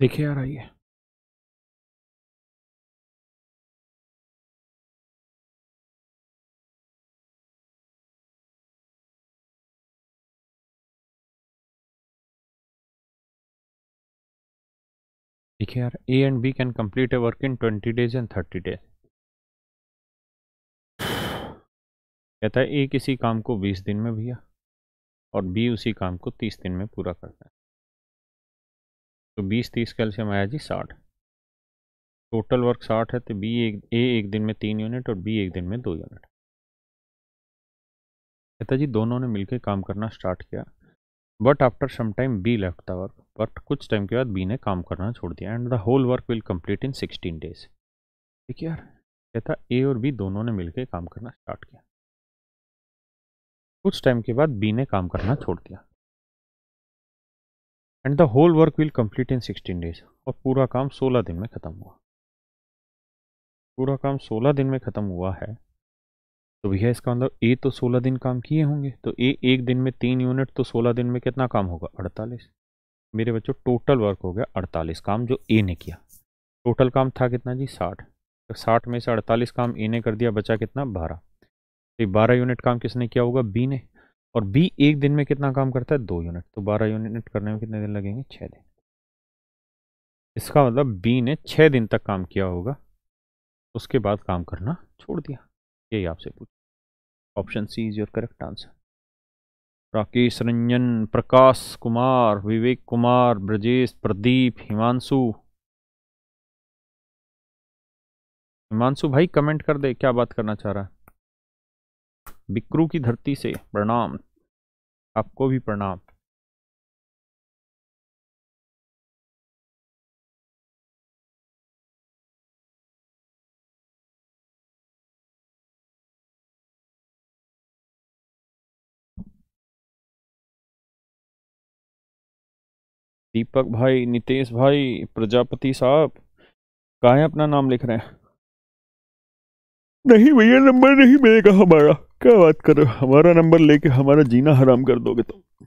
देखिए यार आइए देखिए यार A and B can complete a work in twenty days and thirty days कहता है ए किसी काम को बीस दिन में भैया और बी उसी काम को तीस दिन में पूरा करता है तो बीस तीस कैल्शियम आया जी साठ टोटल वर्क साठ है तो बी एक ए एक दिन में तीन यूनिट और बी एक दिन में दो यूनिट कहता जी दोनों ने मिलकर काम करना स्टार्ट किया but after some time B left the work but कुछ टाइम के बाद बी ने काम करना छोड़ दिया and the whole work will complete in sixteen days ठीक है यार कहता ए और बी दोनों ने मिलकर काम करना स्टार्ट किया कुछ टाइम के बाद बी ने काम करना छोड़ दिया and the whole work will complete in sixteen days और पूरा काम सोलह दिन में ख़त्म हुआ पूरा काम सोलह दिन में ख़त्म हुआ है तो भैया इसका अंदर मतलब ए तो सोलह दिन काम किए होंगे तो ए एक दिन में तीन यूनिट तो सोलह दिन में कितना काम होगा अड़तालीस मेरे बच्चों टोटल वर्क हो गया अड़तालीस काम जो ए ने किया टोटल काम था कितना जी साठ तो साठ में से अड़तालीस काम ए ने कर दिया बचा कितना बारह तो बारह यूनिट काम किसने किया होगा बी ने और बी एक दिन में कितना काम करता है दो यूनिट तो बारह यूनिट करने में कितने दिन लगेंगे छः दिन इसका मतलब बी ने छः दिन तक काम किया होगा उसके बाद काम करना छोड़ दिया यही आपसे पूछ option C is your correct answer Rakesh Ranjan Prakash Kumar Vivek Kumar Brajesh Pradeep Himanshu Himanshu भाई कमेंट कर दे क्या बात करना चाह रहा है बिक्रू की धरती से प्रणाम आपको भी प्रणाम दीपक भाई नितेश भाई प्रजापति साहब कहा है अपना नाम लिख रहे हैं नहीं भैया नंबर नहीं मिलेगा हमारा क्या बात करो हमारा नंबर लेके हमारा जीना हराम कर दोगे तुम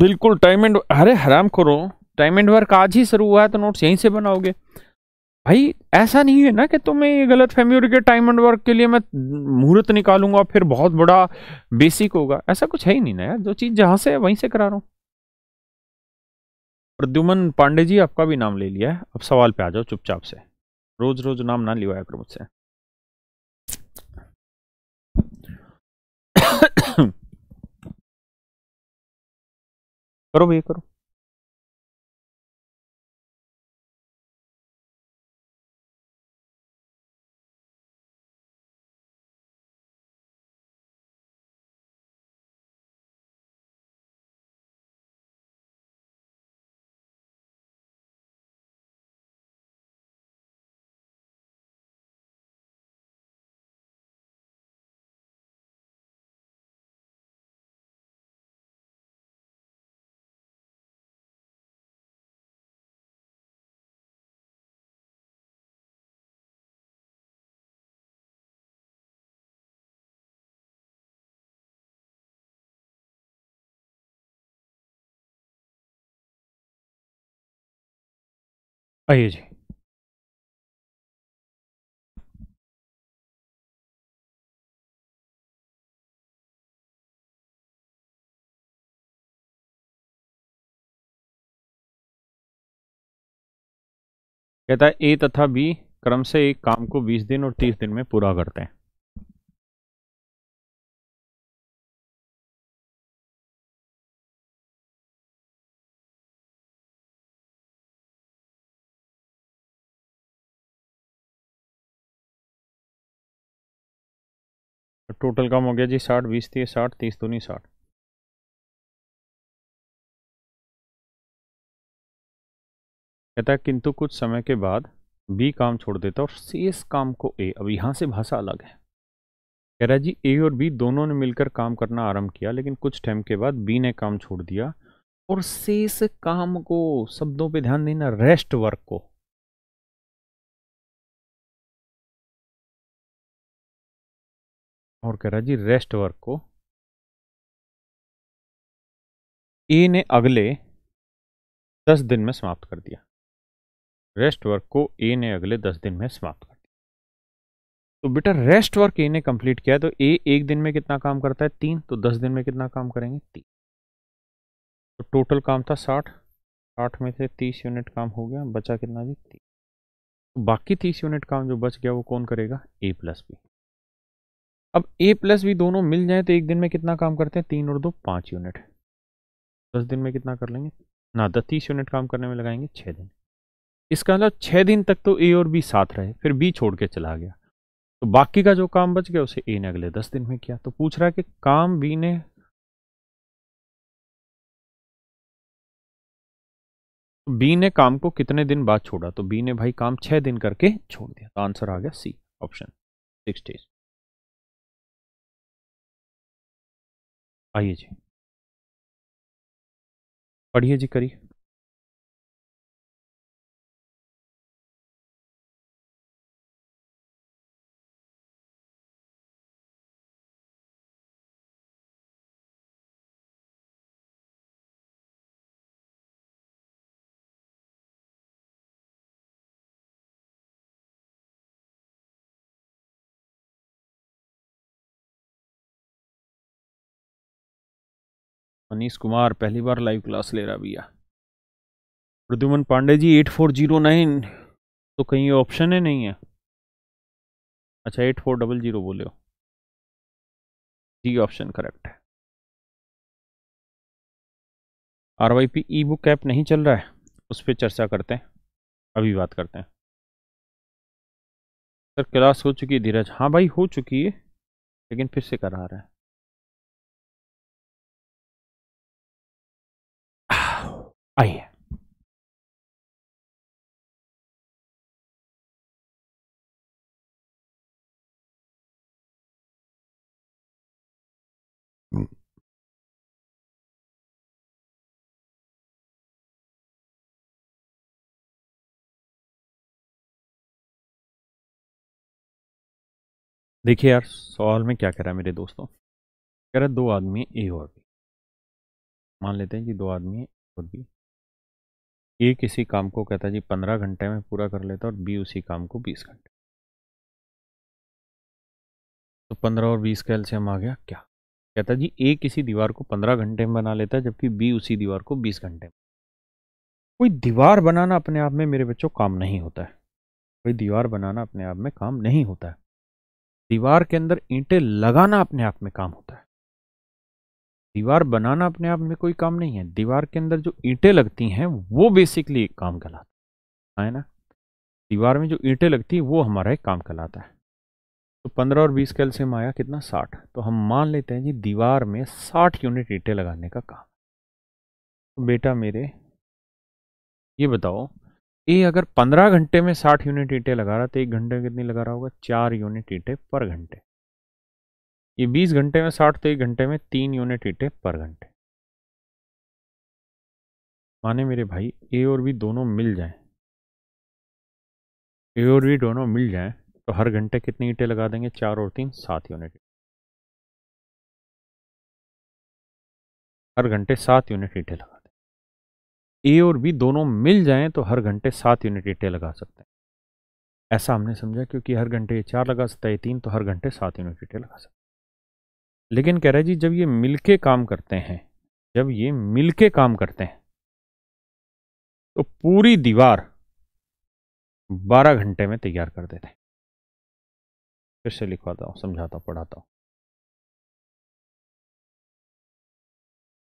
बिल्कुल टाइम एंड अरे हराम करो टाइम एंड वर्क आज ही शुरू हुआ है तो नोट्स यहीं से बनाओगे भाई ऐसा नहीं है ना कि तुम्हें ये गलत फहमी हो रही है टाइम एंड वर्क के लिए मैं मुहूर्त निकालूंगा फिर बहुत बड़ा बेसिक होगा ऐसा कुछ है ही नहीं ना यार जो चीज़ जहाँ से है वहीं से करा रहा हूँ प्रद्युमन पांडे जी आपका भी नाम ले लिया है अब सवाल पे आ जाओ चुपचाप से रोज रोज नाम ना लिवाया करो मुझसे करो भैया करो आइए जी कहता है ए तथा बी क्रम से एक काम को 20 दिन और 30 दिन में पूरा करते हैं तो टोटल काम हो गया जी साठ बीस तीस साठ तीस नहीं साठ कहता है किंतु कुछ समय के बाद बी काम छोड़ देता और शेष काम को ए अब यहाँ से भाषा अलग है कह रहा है जी ए और बी दोनों ने मिलकर काम करना आरंभ किया लेकिन कुछ टाइम के बाद बी ने काम छोड़ दिया और शेष काम को शब्दों पे ध्यान देना रेस्ट वर्क को और कह रहा जी रेस्ट वर्क को ए ने अगले दस दिन में समाप्त कर दिया रेस्ट वर्क को ए ने अगले दस दिन में समाप्त कर दिया तो बेटा रेस्ट वर्क ए ने कंप्लीट किया तो ए एक दिन में कितना काम करता है तीन तो दस दिन में कितना काम करेंगे तीन तो टोटल काम था साठ साठ में से तीस यूनिट काम हो गया बचा कितना जी तीन तो बाकी तीस यूनिट काम जो बच गया वो कौन करेगा ए प्लस बी अब ए प्लस बी दोनों मिल जाए तो एक दिन में कितना काम करते हैं तीन और दो पाँच यूनिट दस दिन में कितना कर लेंगे ना दस तीस यूनिट काम करने में लगाएंगे छः दिन इसका मतलब छः दिन तक तो ए और बी साथ रहे फिर बी छोड़ के चला गया तो बाकी का जो काम बच गया उसे ए ने अगले दस दिन में किया तो पूछ रहा है कि काम बी ने बी ने काम को कितने दिन बाद छोड़ा तो बी ने भाई काम छह दिन करके छोड़ दिया तो आंसर आ गया सी ऑप्शन सिक्स डेज आइए जी पढ़िए जी करिए मनीष कुमार पहली बार लाइव क्लास ले रहा भैया Pradyuman Pandey ji eight four zero nine तो कहीं ऑप्शन है नहीं है अच्छा एट फोर डबल जीरो बोले हो जी ऑप्शन करेक्ट है R Y P E book app नहीं चल रहा है उस पर चर्चा करते हैं अभी बात करते हैं सर क्लास हो चुकी है धीरज हाँ भाई हो चुकी है लेकिन फिर से करा रहा है आइए hmm. देखिए यार सवाल में क्या कह रहा है मेरे दोस्तों कह रहा है दो आदमी ए और बी मान लेते हैं कि दो आदमी ए और बी ए किसी काम को कहता है जी पंद्रह घंटे में पूरा कर लेता और बी उसी काम को बीस घंटे तो पंद्रह और बीस का एल्सियम आ गया क्या कहता जी ए किसी दीवार को पंद्रह घंटे में बना लेता है जबकि बी उसी दीवार को बीस घंटे में कोई दीवार बनाना अपने आप में मेरे बच्चों काम नहीं होता है कोई दीवार बनाना अपने आप में काम नहीं होता है दीवार के अंदर ईंटें लगाना अपने आप में काम होता है दीवार बनाना अपने आप में कोई काम नहीं है दीवार के अंदर जो ईंटें लगती हैं वो बेसिकली एक काम कहलाता है ना दीवार में जो ईंटें लगती है वो हमारा एक काम कहलाता है तो पंद्रह और बीस कैल्शियम आया कितना साठ तो हम मान लेते हैं जी दीवार में साठ यूनिट ईंटें लगाने का काम तो बेटा मेरे ये बताओ ये अगर पंद्रह घंटे में साठ यूनिट ईंटें लगा रहा तो एक घंटे कितनी लगा रहा होगा चार यूनिट ईंटें पर घंटे ये 20 घंटे में 60 तो एक घंटे में तीन यूनिट ईटे पर घंटे माने मेरे भाई ए और बी दोनों मिल जाएं ए और बी दोनों मिल जाएं तो हर घंटे कितनी ईटे लगा देंगे चार और तीन सात यूनिट हर घंटे सात यूनिट ईटे लगा दें ए और बी दोनों मिल जाएं तो हर घंटे सात यूनिट ईटे लगा सकते हैं ऐसा हमने समझा क्योंकि हर घंटे ये चार लगा सकता है तीन तो हर घंटे सात यूनिट ईटे लगा सकते हैं लेकिन कह रहे जी जब ये मिलके काम करते हैं जब ये मिलके काम करते हैं तो पूरी दीवार 12 घंटे में तैयार कर देते हैं फिर से लिखवाता हूँ समझाता हूँ पढ़ाता हूँ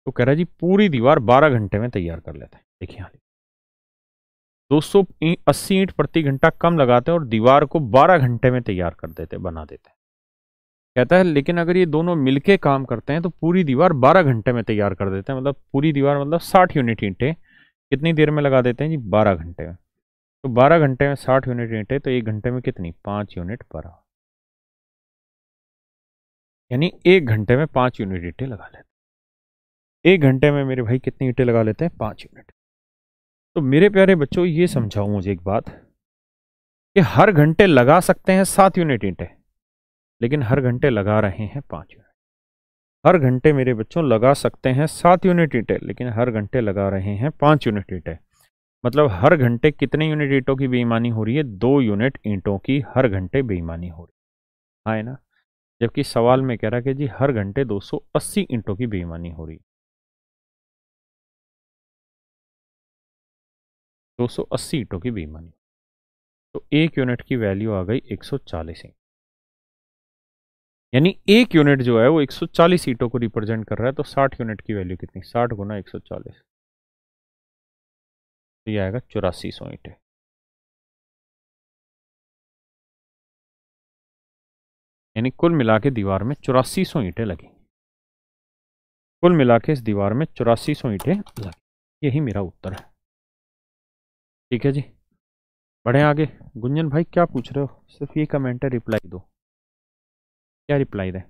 तो कह रहा जी पूरी दीवार 12 घंटे में तैयार कर लेते हैं देखिए यहाँ दो सौ अस्सी ईंट प्रति घंटा कम लगाते हैं और दीवार को 12 घंटे में तैयार कर देते बना देते हैं कहता है लेकिन अगर ये दोनों मिलके काम करते हैं तो पूरी दीवार 12 घंटे में तैयार कर देते हैं मतलब पूरी दीवार मतलब 60 यूनिट ईंटें कितनी देर में लगा देते हैं जी 12 घंटे में तो 12 घंटे में 60 यूनिट ईंटें तो एक घंटे में कितनी पाँच यूनिट पर यानी एक घंटे में पाँच यूनिट ईंटें लगा लेते हैं एक घंटे में मेरे भाई कितनी ईंटें लगा लेते हैं पाँच यूनिट तो मेरे प्यारे बच्चों ये समझाऊँ मुझे एक बात कि हर घंटे लगा सकते हैं सात यूनिट ईंटें लेकिन हर घंटे लगा रहे हैं पाँच यूनिट हर घंटे मेरे बच्चों लगा सकते हैं सात यूनिट ईटे लेकिन हर घंटे लगा रहे हैं पाँच यूनिट ईटे मतलब हर घंटे कितने यूनिट ईंटों की बेईमानी हो रही है दो यूनिट ईंटों की हर घंटे बेईमानी हो रही है हाँ ना जबकि सवाल में कह रहा है कि जी हर घंटे 280 ईंटों की बेईमानी हो रही है 280 ईंटों की बेईमानी तो एक यूनिट की वैल्यू आ गई 140 सौ यानी एक यूनिट जो है वो 140 सीटों को रिप्रेजेंट कर रहा है तो 60 यूनिट की वैल्यू कितनी 60 गुना 140 तो चालीस आएगा चौरासी सौ ईटें यानी कुल मिला के दीवार में चौरासी सौ ईटें लगी कुल मिला के इस दीवार में चौरासी सौ ईटें लगी यही मेरा उत्तर है ठीक है जी बढ़े आगे गुंजन भाई क्या पूछ रहे हो सिर्फ ये कमेंट है रिप्लाई दो क्या रिप्लाई दें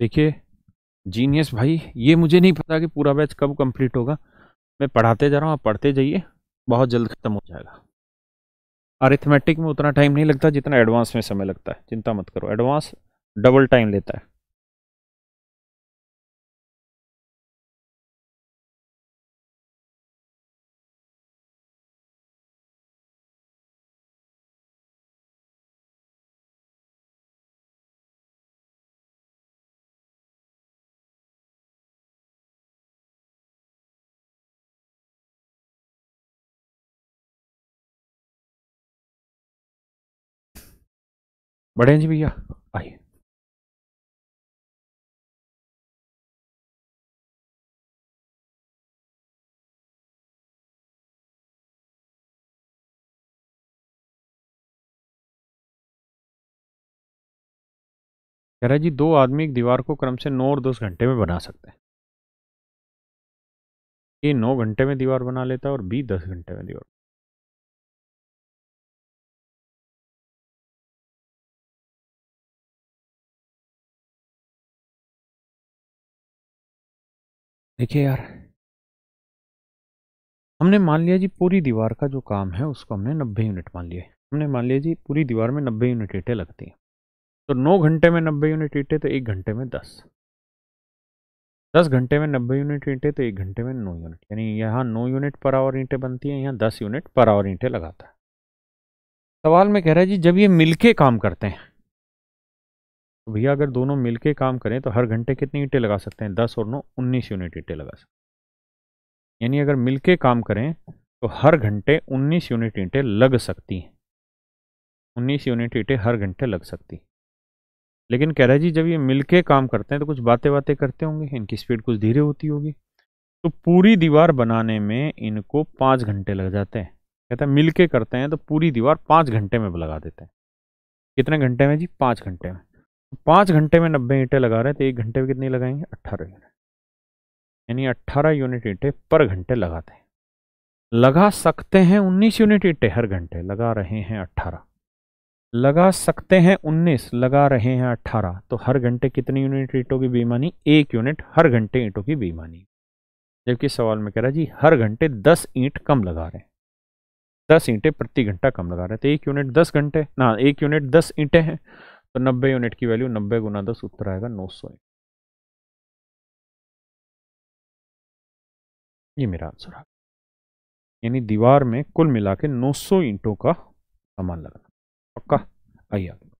देखिए जीनियस भाई ये मुझे नहीं पता कि पूरा बैच कब कंप्लीट होगा मैं पढ़ाते जा रहा हूँ आप पढ़ते जाइए बहुत जल्द खत्म हो जाएगा अरिथमेटिक में उतना टाइम नहीं लगता जितना एडवांस में समय लगता है चिंता मत करो एडवांस डबल टाइम लेता है बड़े जी भैया आइए कह रहे जी दो आदमी एक दीवार को क्रम से नौ और दस घंटे में बना सकते हैं ए नौ घंटे में दीवार बना लेता है और बी दस घंटे में दीवार देखिए यार हमने मान लिया जी पूरी दीवार का जो काम है उसको हमने 90 यूनिट मान लिए हमने मान लिया जी पूरी दीवार में 90 यूनिट ईटें लगती हैं तो 9 घंटे में 90 यूनिट ईटें तो एक घंटे में 10 10 घंटे में 90 यूनिट ईटें तो एक घंटे में 9 यूनिट यानी यहाँ 9 यूनिट पर आवर ईंटें बनती हैं यहाँ 10 यूनिट पर आवर ईंटें लगाता है सवाल में कह रहा है जी जब ये मिलके काम करते हैं भैया अगर दोनों मिलके काम करें तो हर घंटे कितनी ईंटें लगा सकते हैं दस और नौ उन्नीस यूनिट ईंटें लगा सकते हैं यानी अगर मिलके काम करें तो हर घंटे उन्नीस यूनिट ईंटें लग सकती हैं उन्नीस यूनिट ईंटें हर घंटे लग सकती लेकिन कह रहे जी जब ये मिलके काम करते हैं तो कुछ बातें बातें करते होंगे इनकी स्पीड कुछ धीरे होती होगी तो पूरी दीवार बनाने में इनको पाँच घंटे लग जाते हैं कहते हैं मिल के करते हैं तो पूरी दीवार पाँच घंटे में लगा देते हैं कितने घंटे में जी पाँच घंटे में पाँच घंटे में नब्बे ईंटें लगा रहे हैं तो एक घंटे में कितनी लगाएंगे अट्ठारह यूनिट यानी अट्ठारह यूनिट ईंटें पर घंटे लगाते हैं लगा सकते हैं उन्नीस यूनिट ईंटें हर घंटे लगा रहे हैं अट्ठारह लगा सकते हैं उन्नीस लगा रहे हैं अट्ठारह तो हर घंटे कितनी यूनिट ईंटों की बेईमानी एक यूनिट हर घंटे ईंटों की बेईमानी जबकि सवाल में कह रहा जी हर घंटे दस ईंट कम लगा रहे हैं दस ईंटें प्रति घंटा कम लगा रहे हैं तो एक यूनिट दस घंटे ना एक यूनिट दस ईंटें हैं तो 90 यूनिट की वैल्यू 90 गुना दस उत्तर आएगा नौ सौ ये मेरा आंसर आ यानी दीवार में कुल मिला के नौ सौ ईंटों का सामान लगना पक्का आइए आगे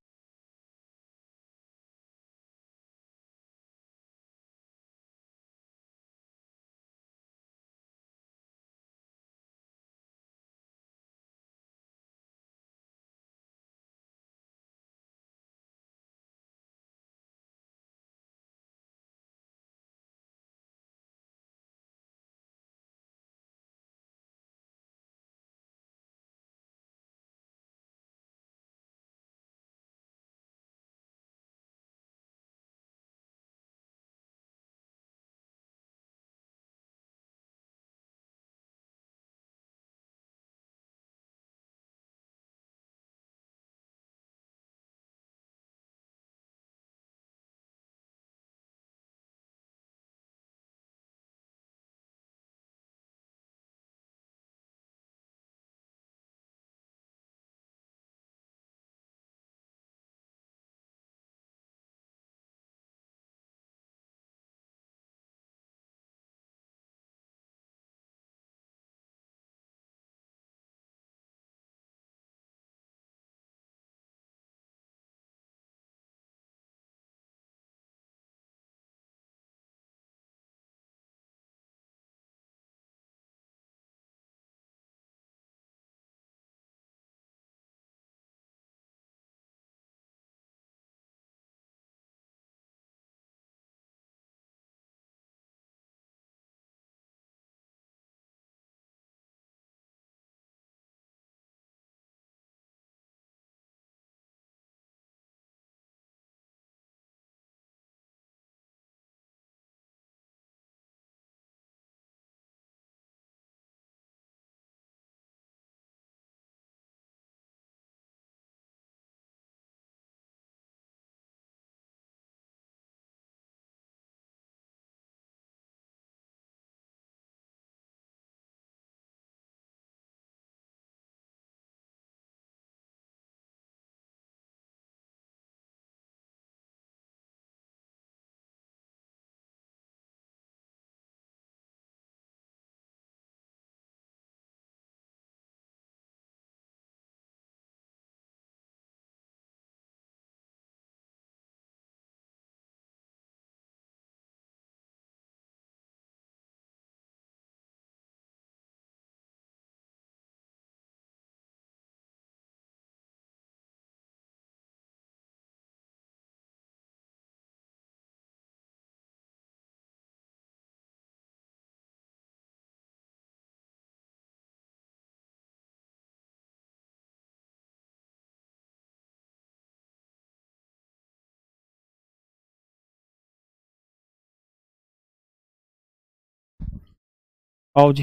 आओ जी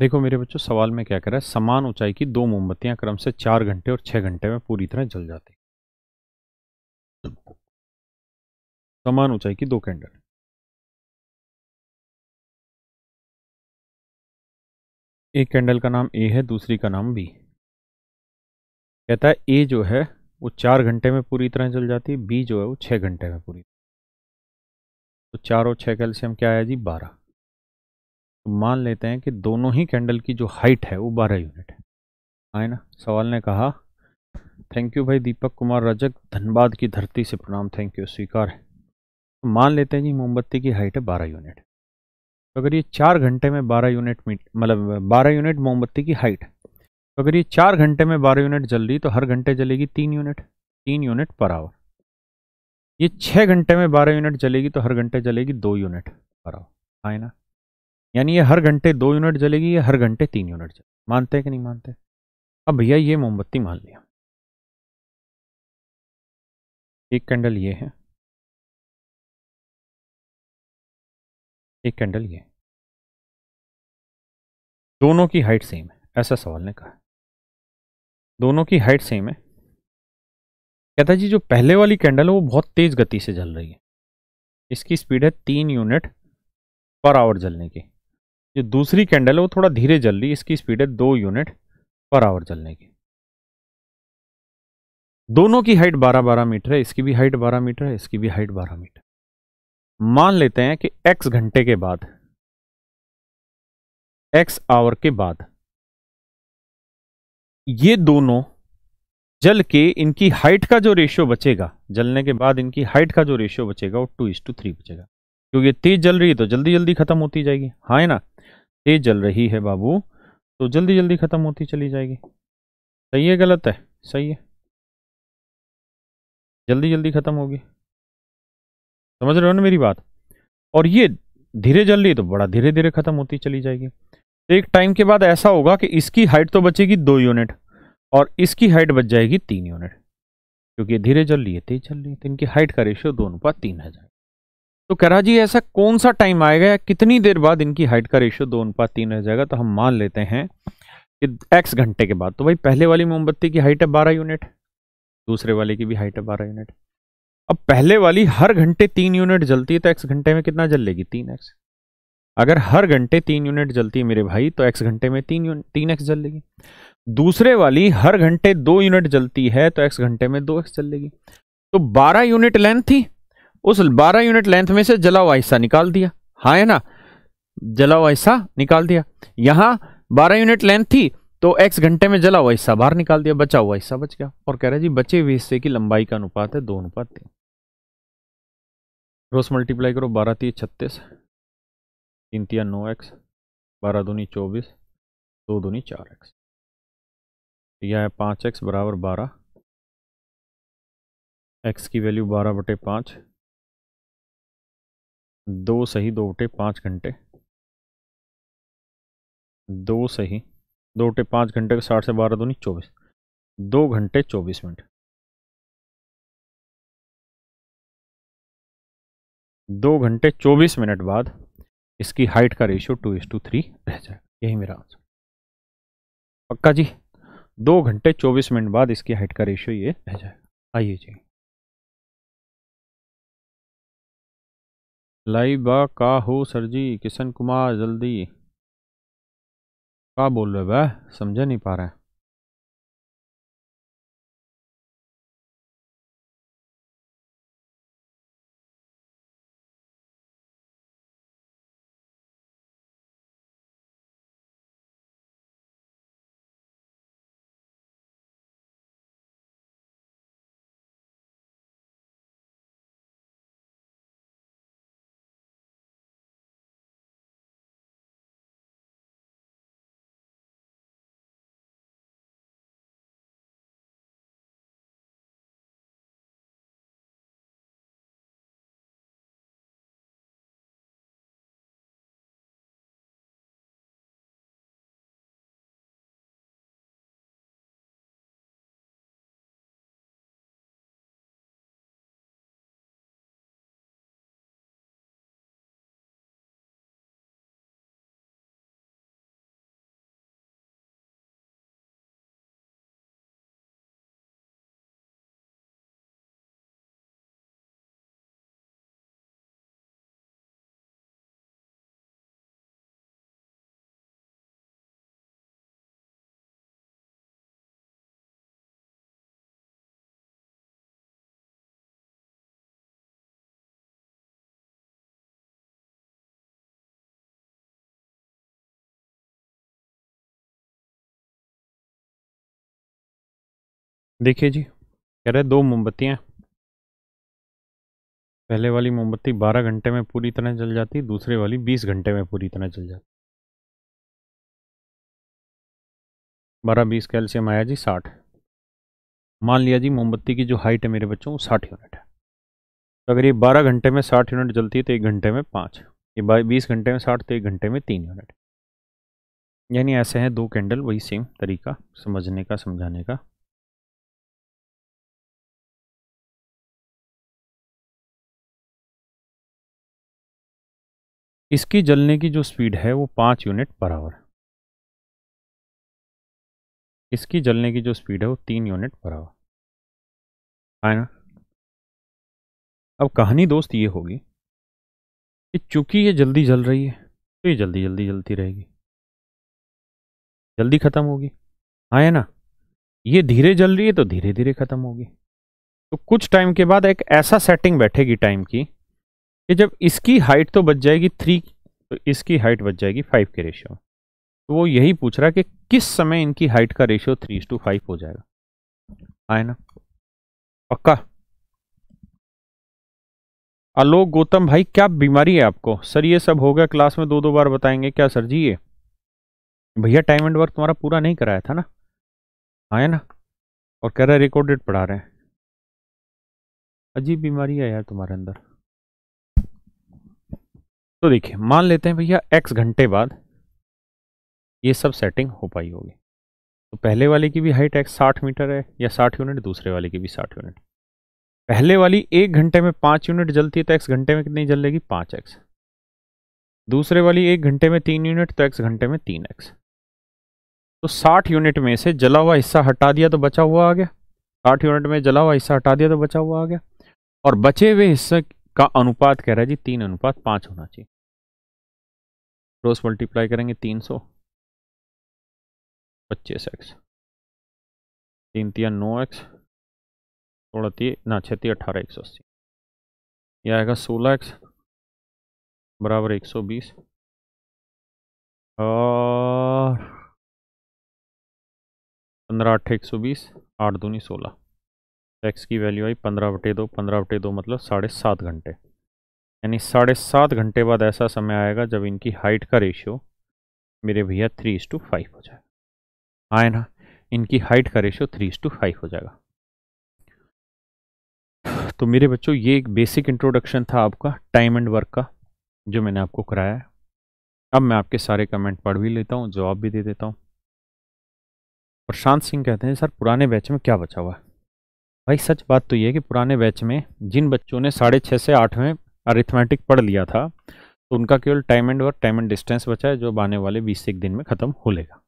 देखो मेरे बच्चों सवाल में क्या कह रहा है समान ऊंचाई की दो मोमबत्तियां क्रम से चार घंटे और छह घंटे में पूरी तरह जल जाती समान ऊंचाई की दो कैंडल एक कैंडल का नाम ए है दूसरी का नाम बी कहता है ए जो है वो चार घंटे में पूरी तरह जल जाती है बी जो है वो छः घंटे में पूरी तो चार और छः कैल्शियम क्या आया जी बारह तो मान लेते हैं कि दोनों ही कैंडल की जो हाइट है वो बारह यूनिट है आए ना सवाल ने कहा थैंक यू भाई दीपक कुमार रजक धनबाद की धरती से प्रणाम थैंक यू स्वीकार है तो मान लेते हैं जी मोमबत्ती की हाइट है बारह यूनिट तो अगर ये चार घंटे में बारह यूनिट मतलब बारह यूनिट मोमबत्ती की हाइट तो अगर ये चार घंटे में बारह यूनिट जल रही तो हर घंटे जलेगी तीन यूनिट तीन यूनिट पर आवर ये छः घंटे में बारह यूनिट जलेगी तो हर घंटे जलेगी दो यूनिट पर आवर हाँ ना यानी ये हर घंटे दो यूनिट जलेगी या हर घंटे तीन यूनिट जलेगी मानते हैं कि नहीं मानते अब भैया ये मोमबत्ती मान लिया एक कैंडल ये है एक कैंडल ये दोनों की हाइट सेम है ऐसा सवाल ने कहा दोनों की हाइट सेम है कहता जी जो पहले वाली कैंडल है वो बहुत तेज़ गति से जल रही है इसकी स्पीड है तीन यूनिट पर आवर जलने की जो दूसरी कैंडल है वो थोड़ा धीरे जल रही है इसकी स्पीड है दो यूनिट पर आवर जलने की दोनों की हाइट 12-12 मीटर है इसकी भी हाइट 12 मीटर है इसकी भी हाइट 12 मीटर मान लेते हैं कि x घंटे के बाद x आवर के बाद ये दोनों जल के इनकी हाइट का जो रेशियो बचेगा जलने के बाद इनकी हाइट का जो रेशियो बचेगा वो टू इस टू थ्री बचेगा क्योंकि तेज जल रही है तो जल्दी जल्दी खत्म होती जाएगी हाँ है ना तेज जल रही है बाबू तो जल्दी जल्दी खत्म होती चली जाएगी सही है गलत है सही है जल्दी जल्दी खत्म होगी समझ रहे हो ना मेरी बात और ये धीरे जल रही है तो बड़ा धीरे धीरे खत्म होती चली जाएगी एक टाइम के बाद ऐसा होगा कि इसकी हाइट तो बचेगी दो यूनिट और इसकी हाइट बच जाएगी तीन यूनिट क्योंकि धीरे चल रही है तेज चल रही है तो इनकी हाइट का रेशियो दो अनुपात तीन है जाएगा तो कह रहा जी ऐसा कौन सा टाइम आएगा या कितनी देर बाद इनकी हाइट का रेशियो दो अनुपात तीन रह जाएगा तो हम मान लेते हैं कि एक्स घंटे के बाद तो भाई पहले वाली मोमबत्ती की हाइट है बारह यूनिट दूसरे वाले की भी हाइट है बारह यूनिट अब पहले वाली हर घंटे तीन यूनिट जलती है तो एक्स घंटे में कितना जल लेगी तीन एक्स अगर हर घंटे तीन यूनिट जलती है मेरे भाई तो एक्स घंटे में तीन यूनिट तीन एक्स जलेगी दूसरे वाली हर घंटे दो यूनिट जलती है तो एक्स घंटे में दो एक्स जलेगी तो बारह यूनिट लेंथ थी उस बारह यूनिट लेंथ में से जला हुआ हिस्सा निकाल दिया हाँ है ना जला हुआ हिस्सा निकाल दिया यहाँ बारह यूनिट लेंथ थी तो एक्स घंटे में जला हुआ हिस्सा बाहर निकाल दिया बचा हुआ हिस्सा बच गया और कह रहे जी बचे हुए हिस्से की लंबाई का अनुपात है दो अनुपात तीन रोज मल्टीप्लाई करो बारह तीस छत्तीस तीन तिया नौ एक्स बारह दूनी चौबीस दो दूनी चार एक्स यह है पाँच एक्स बराबर बारह एक्स की वैल्यू बारह बटे पाँच दो सही दो बटे पाँच घंटे दो सही दो बटे पाँच घंटे के साठ से बारह दूनी चौबीस दो घंटे चौबीस मिनट दो घंटे चौबीस मिनट बाद इसकी हाइट का ratio two is to three रह जाएगा यही मेरा आंसर पक्का जी दो घंटे चौबीस मिनट बाद इसकी हाइट का रेशियो ये रह जाएगा आइए जी लाइबा का हो सर जी किशन कुमार जल्दी का बोल रहे वह समझे नहीं पा रहे हैं देखिए जी कह रहे दो मोमबत्तियाँ पहले वाली मोमबत्ती 12 घंटे में पूरी तरह जल जाती दूसरे वाली 20 घंटे में पूरी तरह जल जाती बारह बीस कैल्शियम आया जी साठ मान लिया जी मोमबत्ती की जो हाइट है मेरे बच्चों वो साठ यूनिट है तो अगर ये बारह घंटे में साठ यूनिट जलती है तो एक घंटे में पाँच ये बीस घंटे में साठ तो एक घंटे में तीन यूनिट यानी ऐसे हैं दो कैंडल वही सेम तरीका समझने का समझाने का इसकी जलने की जो स्पीड है वो पाँच यूनिट पर आवर है इसकी जलने की जो स्पीड है वो तीन यूनिट पर आवर है ना अब कहानी दोस्त ये होगी कि चूंकि ये जल्दी जल रही है तो ये जल्दी जल्दी जलती रहेगी जल्दी ख़त्म होगी हाँ है ना ये धीरे जल रही है तो धीरे धीरे ख़त्म होगी तो कुछ टाइम के बाद एक ऐसा सेटिंग बैठेगी टाइम की कि जब इसकी हाइट तो बच जाएगी थ्री तो इसकी हाइट बच जाएगी फाइव के रेशियो में तो वो यही पूछ रहा है कि किस समय इनकी हाइट का रेशियो थ्री टू फाइव हो जाएगा आए ना पक्का आलोक गौतम भाई क्या बीमारी है आपको सर ये सब हो गया क्लास में दो दो बार बताएंगे क्या सर जी ये भैया टाइम एंड वर्क तुम्हारा पूरा नहीं कराया था ना आया ना और कह रहे रिकॉर्डेड पढ़ा रहे हैं अजीब बीमारी है यार तुम्हारे अंदर तो देखिए मान लेते हैं भैया एक्स घंटे बाद ये सब सेटिंग हो पाई होगी तो पहले वाले की भी हाइट एक्स साठ मीटर है या साठ यूनिट दूसरे वाले की भी साठ यूनिट पहले वाली एक घंटे में पाँच यूनिट जलती है तो एक्स घंटे में कितनी जलेगी पाँच एक्स दूसरे वाली एक घंटे में तीन यूनिट तो एक्स घंटे में तीन एक्स तो साठ यूनिट में से जला हुआ हिस्सा हटा दिया तो बचा हुआ आ गया साठ यूनिट में जला हुआ हिस्सा हटा दिया तो बचा हुआ आ गया और बचे हुए हिस्से का अनुपात कह रहा है जी तीन अनुपात पाँच होना चाहिए क्रॉस मल्टीप्लाई करेंगे तीन सौ पच्चीस एक्स तीन तिया नौ एक्स सोलह ती ना छत्ती अट्ठारह एक सौ अस्सी यह आएगा सोलह एक्स बराबर एक सौ बीस और पंद्रह अठ एक सौ बीस आठ दूनी सोलह एक्स की वैल्यू आई पंद्रह बटे दो पंद्रह बटे दो मतलब साढ़े सात घंटे यानी साढ़े सात घंटे बाद ऐसा समय आएगा जब इनकी हाइट का रेशियो मेरे भैया थ्री इस टू फाइव हो जाएगा आए ना इनकी हाइट का ratio three is to five हो जाएगा तो मेरे बच्चों ये एक बेसिक इंट्रोडक्शन था आपका टाइम एंड वर्क का जो मैंने आपको कराया अब मैं आपके सारे कमेंट पढ़ भी लेता हूँ जवाब भी दे देता हूँ प्रशांत सिंह कहते हैं सर पुराने बैच में क्या बचा हुआ है भाई सच बात तो ये है कि पुराने बैच में जिन बच्चों ने साढ़े छः से आठ में अरिथमेटिक पढ़ लिया था तो उनका केवल time and work time and distance बचा है जो आने वाले बीस से एक दिन में ख़त्म हो लेगा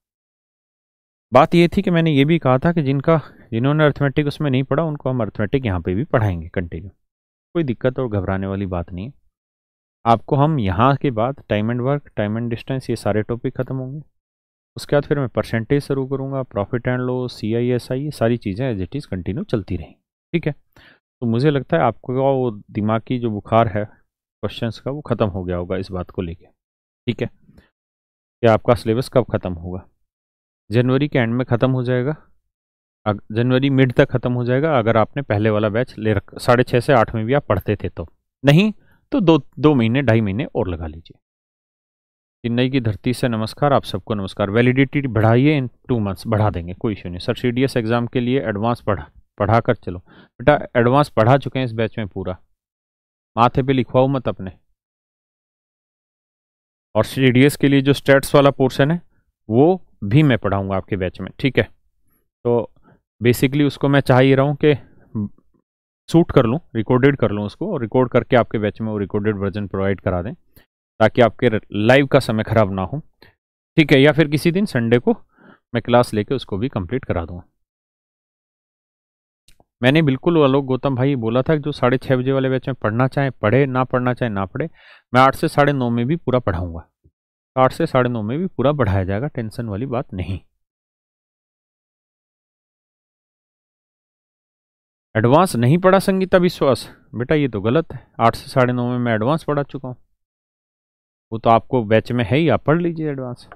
बात ये थी कि मैंने ये भी कहा था कि जिनका जिन्होंने अर्थमेटिक उसमें नहीं पढ़ा उनको हम अर्थमेटिक यहाँ पे भी पढ़ाएंगे कंटिन्यू कोई दिक्कत और घबराने वाली बात नहीं है आपको हम यहाँ के बाद time and work time and distance ये सारे टॉपिक ख़त्म होंगे उसके बाद फिर मैं परसेंटेज शुरू करूँगा profit and loss C I S I ये सारी चीज़ें एज इट इज़ कंटिन्यू चलती रहेंगी ठीक है तो मुझे लगता है आपका वो दिमाग की जो बुखार है क्वेश्चंस का वो ख़त्म हो गया होगा इस बात को लेके ठीक है कि आपका सिलेबस कब ख़त्म होगा जनवरी के एंड में ख़त्म हो जाएगा जनवरी मिड तक ख़त्म हो जाएगा अगर आपने पहले वाला बैच ले रख साढ़े छः से आठ में भी आप पढ़ते थे तो नहीं तो दो दो महीने ढाई महीने और लगा लीजिए चेन्नई की धरती से नमस्कार आप सबको नमस्कार वैलिडिटी बढ़ाइए इन टू मंथ्स बढ़ा देंगे कोई इशू नहीं सर सी एग्ज़ाम के लिए एडवांस पढ़ा पढ़ा कर चलो बेटा एडवांस पढ़ा चुके हैं इस बैच में पूरा माथे पे लिखवाओ मत अपने और सी के लिए जो स्टेट्स वाला पोर्शन है वो भी मैं पढ़ाऊँगा आपके बैच में ठीक है तो बेसिकली उसको मैं चाह ही रहा हूँ कि सूट कर लूँ रिकॉर्डेड कर लूँ उसको और रिकॉर्ड करके आपके बैच में वो रिकॉर्डेड वर्जन प्रोवाइड करा दें ताकि आपके लाइव का समय ख़राब ना हो ठीक है या फिर किसी दिन संडे को मैं क्लास लेके उसको भी कंप्लीट करा दूँगा मैंने बिल्कुल आलोक गौतम भाई बोला था कि जो साढ़े छः बजे वाले बैच में पढ़ना चाहें पढ़े ना पढ़ना चाहे ना पढ़े मैं आठ से साढ़े नौ में भी पूरा पढ़ाऊँगा आठ से साढ़े नौ में भी पूरा पढ़ाया जाएगा टेंशन वाली बात नहीं एडवांस नहीं पढ़ा संगीता विश्वास बेटा ये तो गलत है आठ से साढ़े नौ में मैं एडवांस पढ़ा चुका हूँ वो तो आपको बैच में है ही आप पढ़ लीजिए एडवांस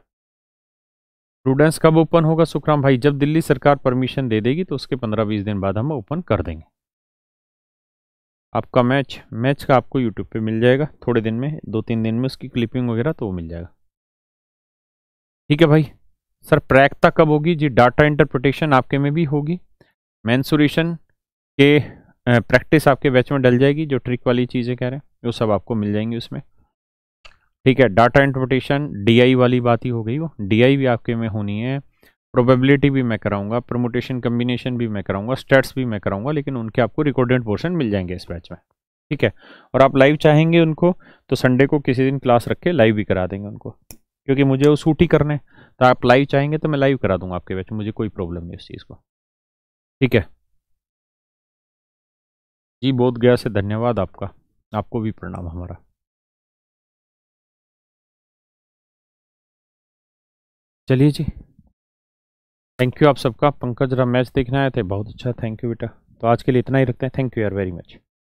प्रूडेंस कब ओपन होगा सुखराम भाई जब दिल्ली सरकार परमिशन दे देगी तो उसके पंद्रह बीस दिन बाद हम ओपन कर देंगे आपका मैच मैच का आपको यूट्यूब पे मिल जाएगा थोड़े दिन में दो तीन दिन में उसकी क्लिपिंग वगैरह तो वो मिल जाएगा ठीक है भाई सर प्रैक्ता कब होगी जी डाटा इंटरप्रटेशन आपके में भी होगी मैंसुरेशन के प्रैक्टिस आपके बैच में डल जाएगी जो ट्रिक वाली चीज़ें कह रहे हैं वो सब आपको मिल जाएंगी उसमें ठीक है डाटा इंटरप्रटेशन डीआई वाली बात ही हो गई वो डीआई भी आपके में होनी है प्रोबेबिलिटी भी मैं कराऊंगा प्रोमोटेशन कम्बिनेशन भी मैं कराऊंगा स्टेट्स भी मैं कराऊंगा लेकिन उनके आपको रिकॉर्डेड पोर्शन मिल जाएंगे इस बैच में ठीक है और आप लाइव चाहेंगे उनको तो संडे को किसी दिन क्लास रख के लाइव भी करा देंगे उनको क्योंकि मुझे वो सूट ही करने तो आप लाइव चाहेंगे तो मैं लाइव करा दूंगा आपके बैच मुझे कोई प्रॉब्लम नहीं उस चीज़ को ठीक है जी बोध गया से धन्यवाद आपका आपको भी प्रणाम हमारा चलिए जी थैंक यू आप सबका पंकज जरा मैच देखने आए थे बहुत अच्छा थैंक यू बेटा तो आज के लिए इतना ही रखते हैं थैंक यू यार वेरी मच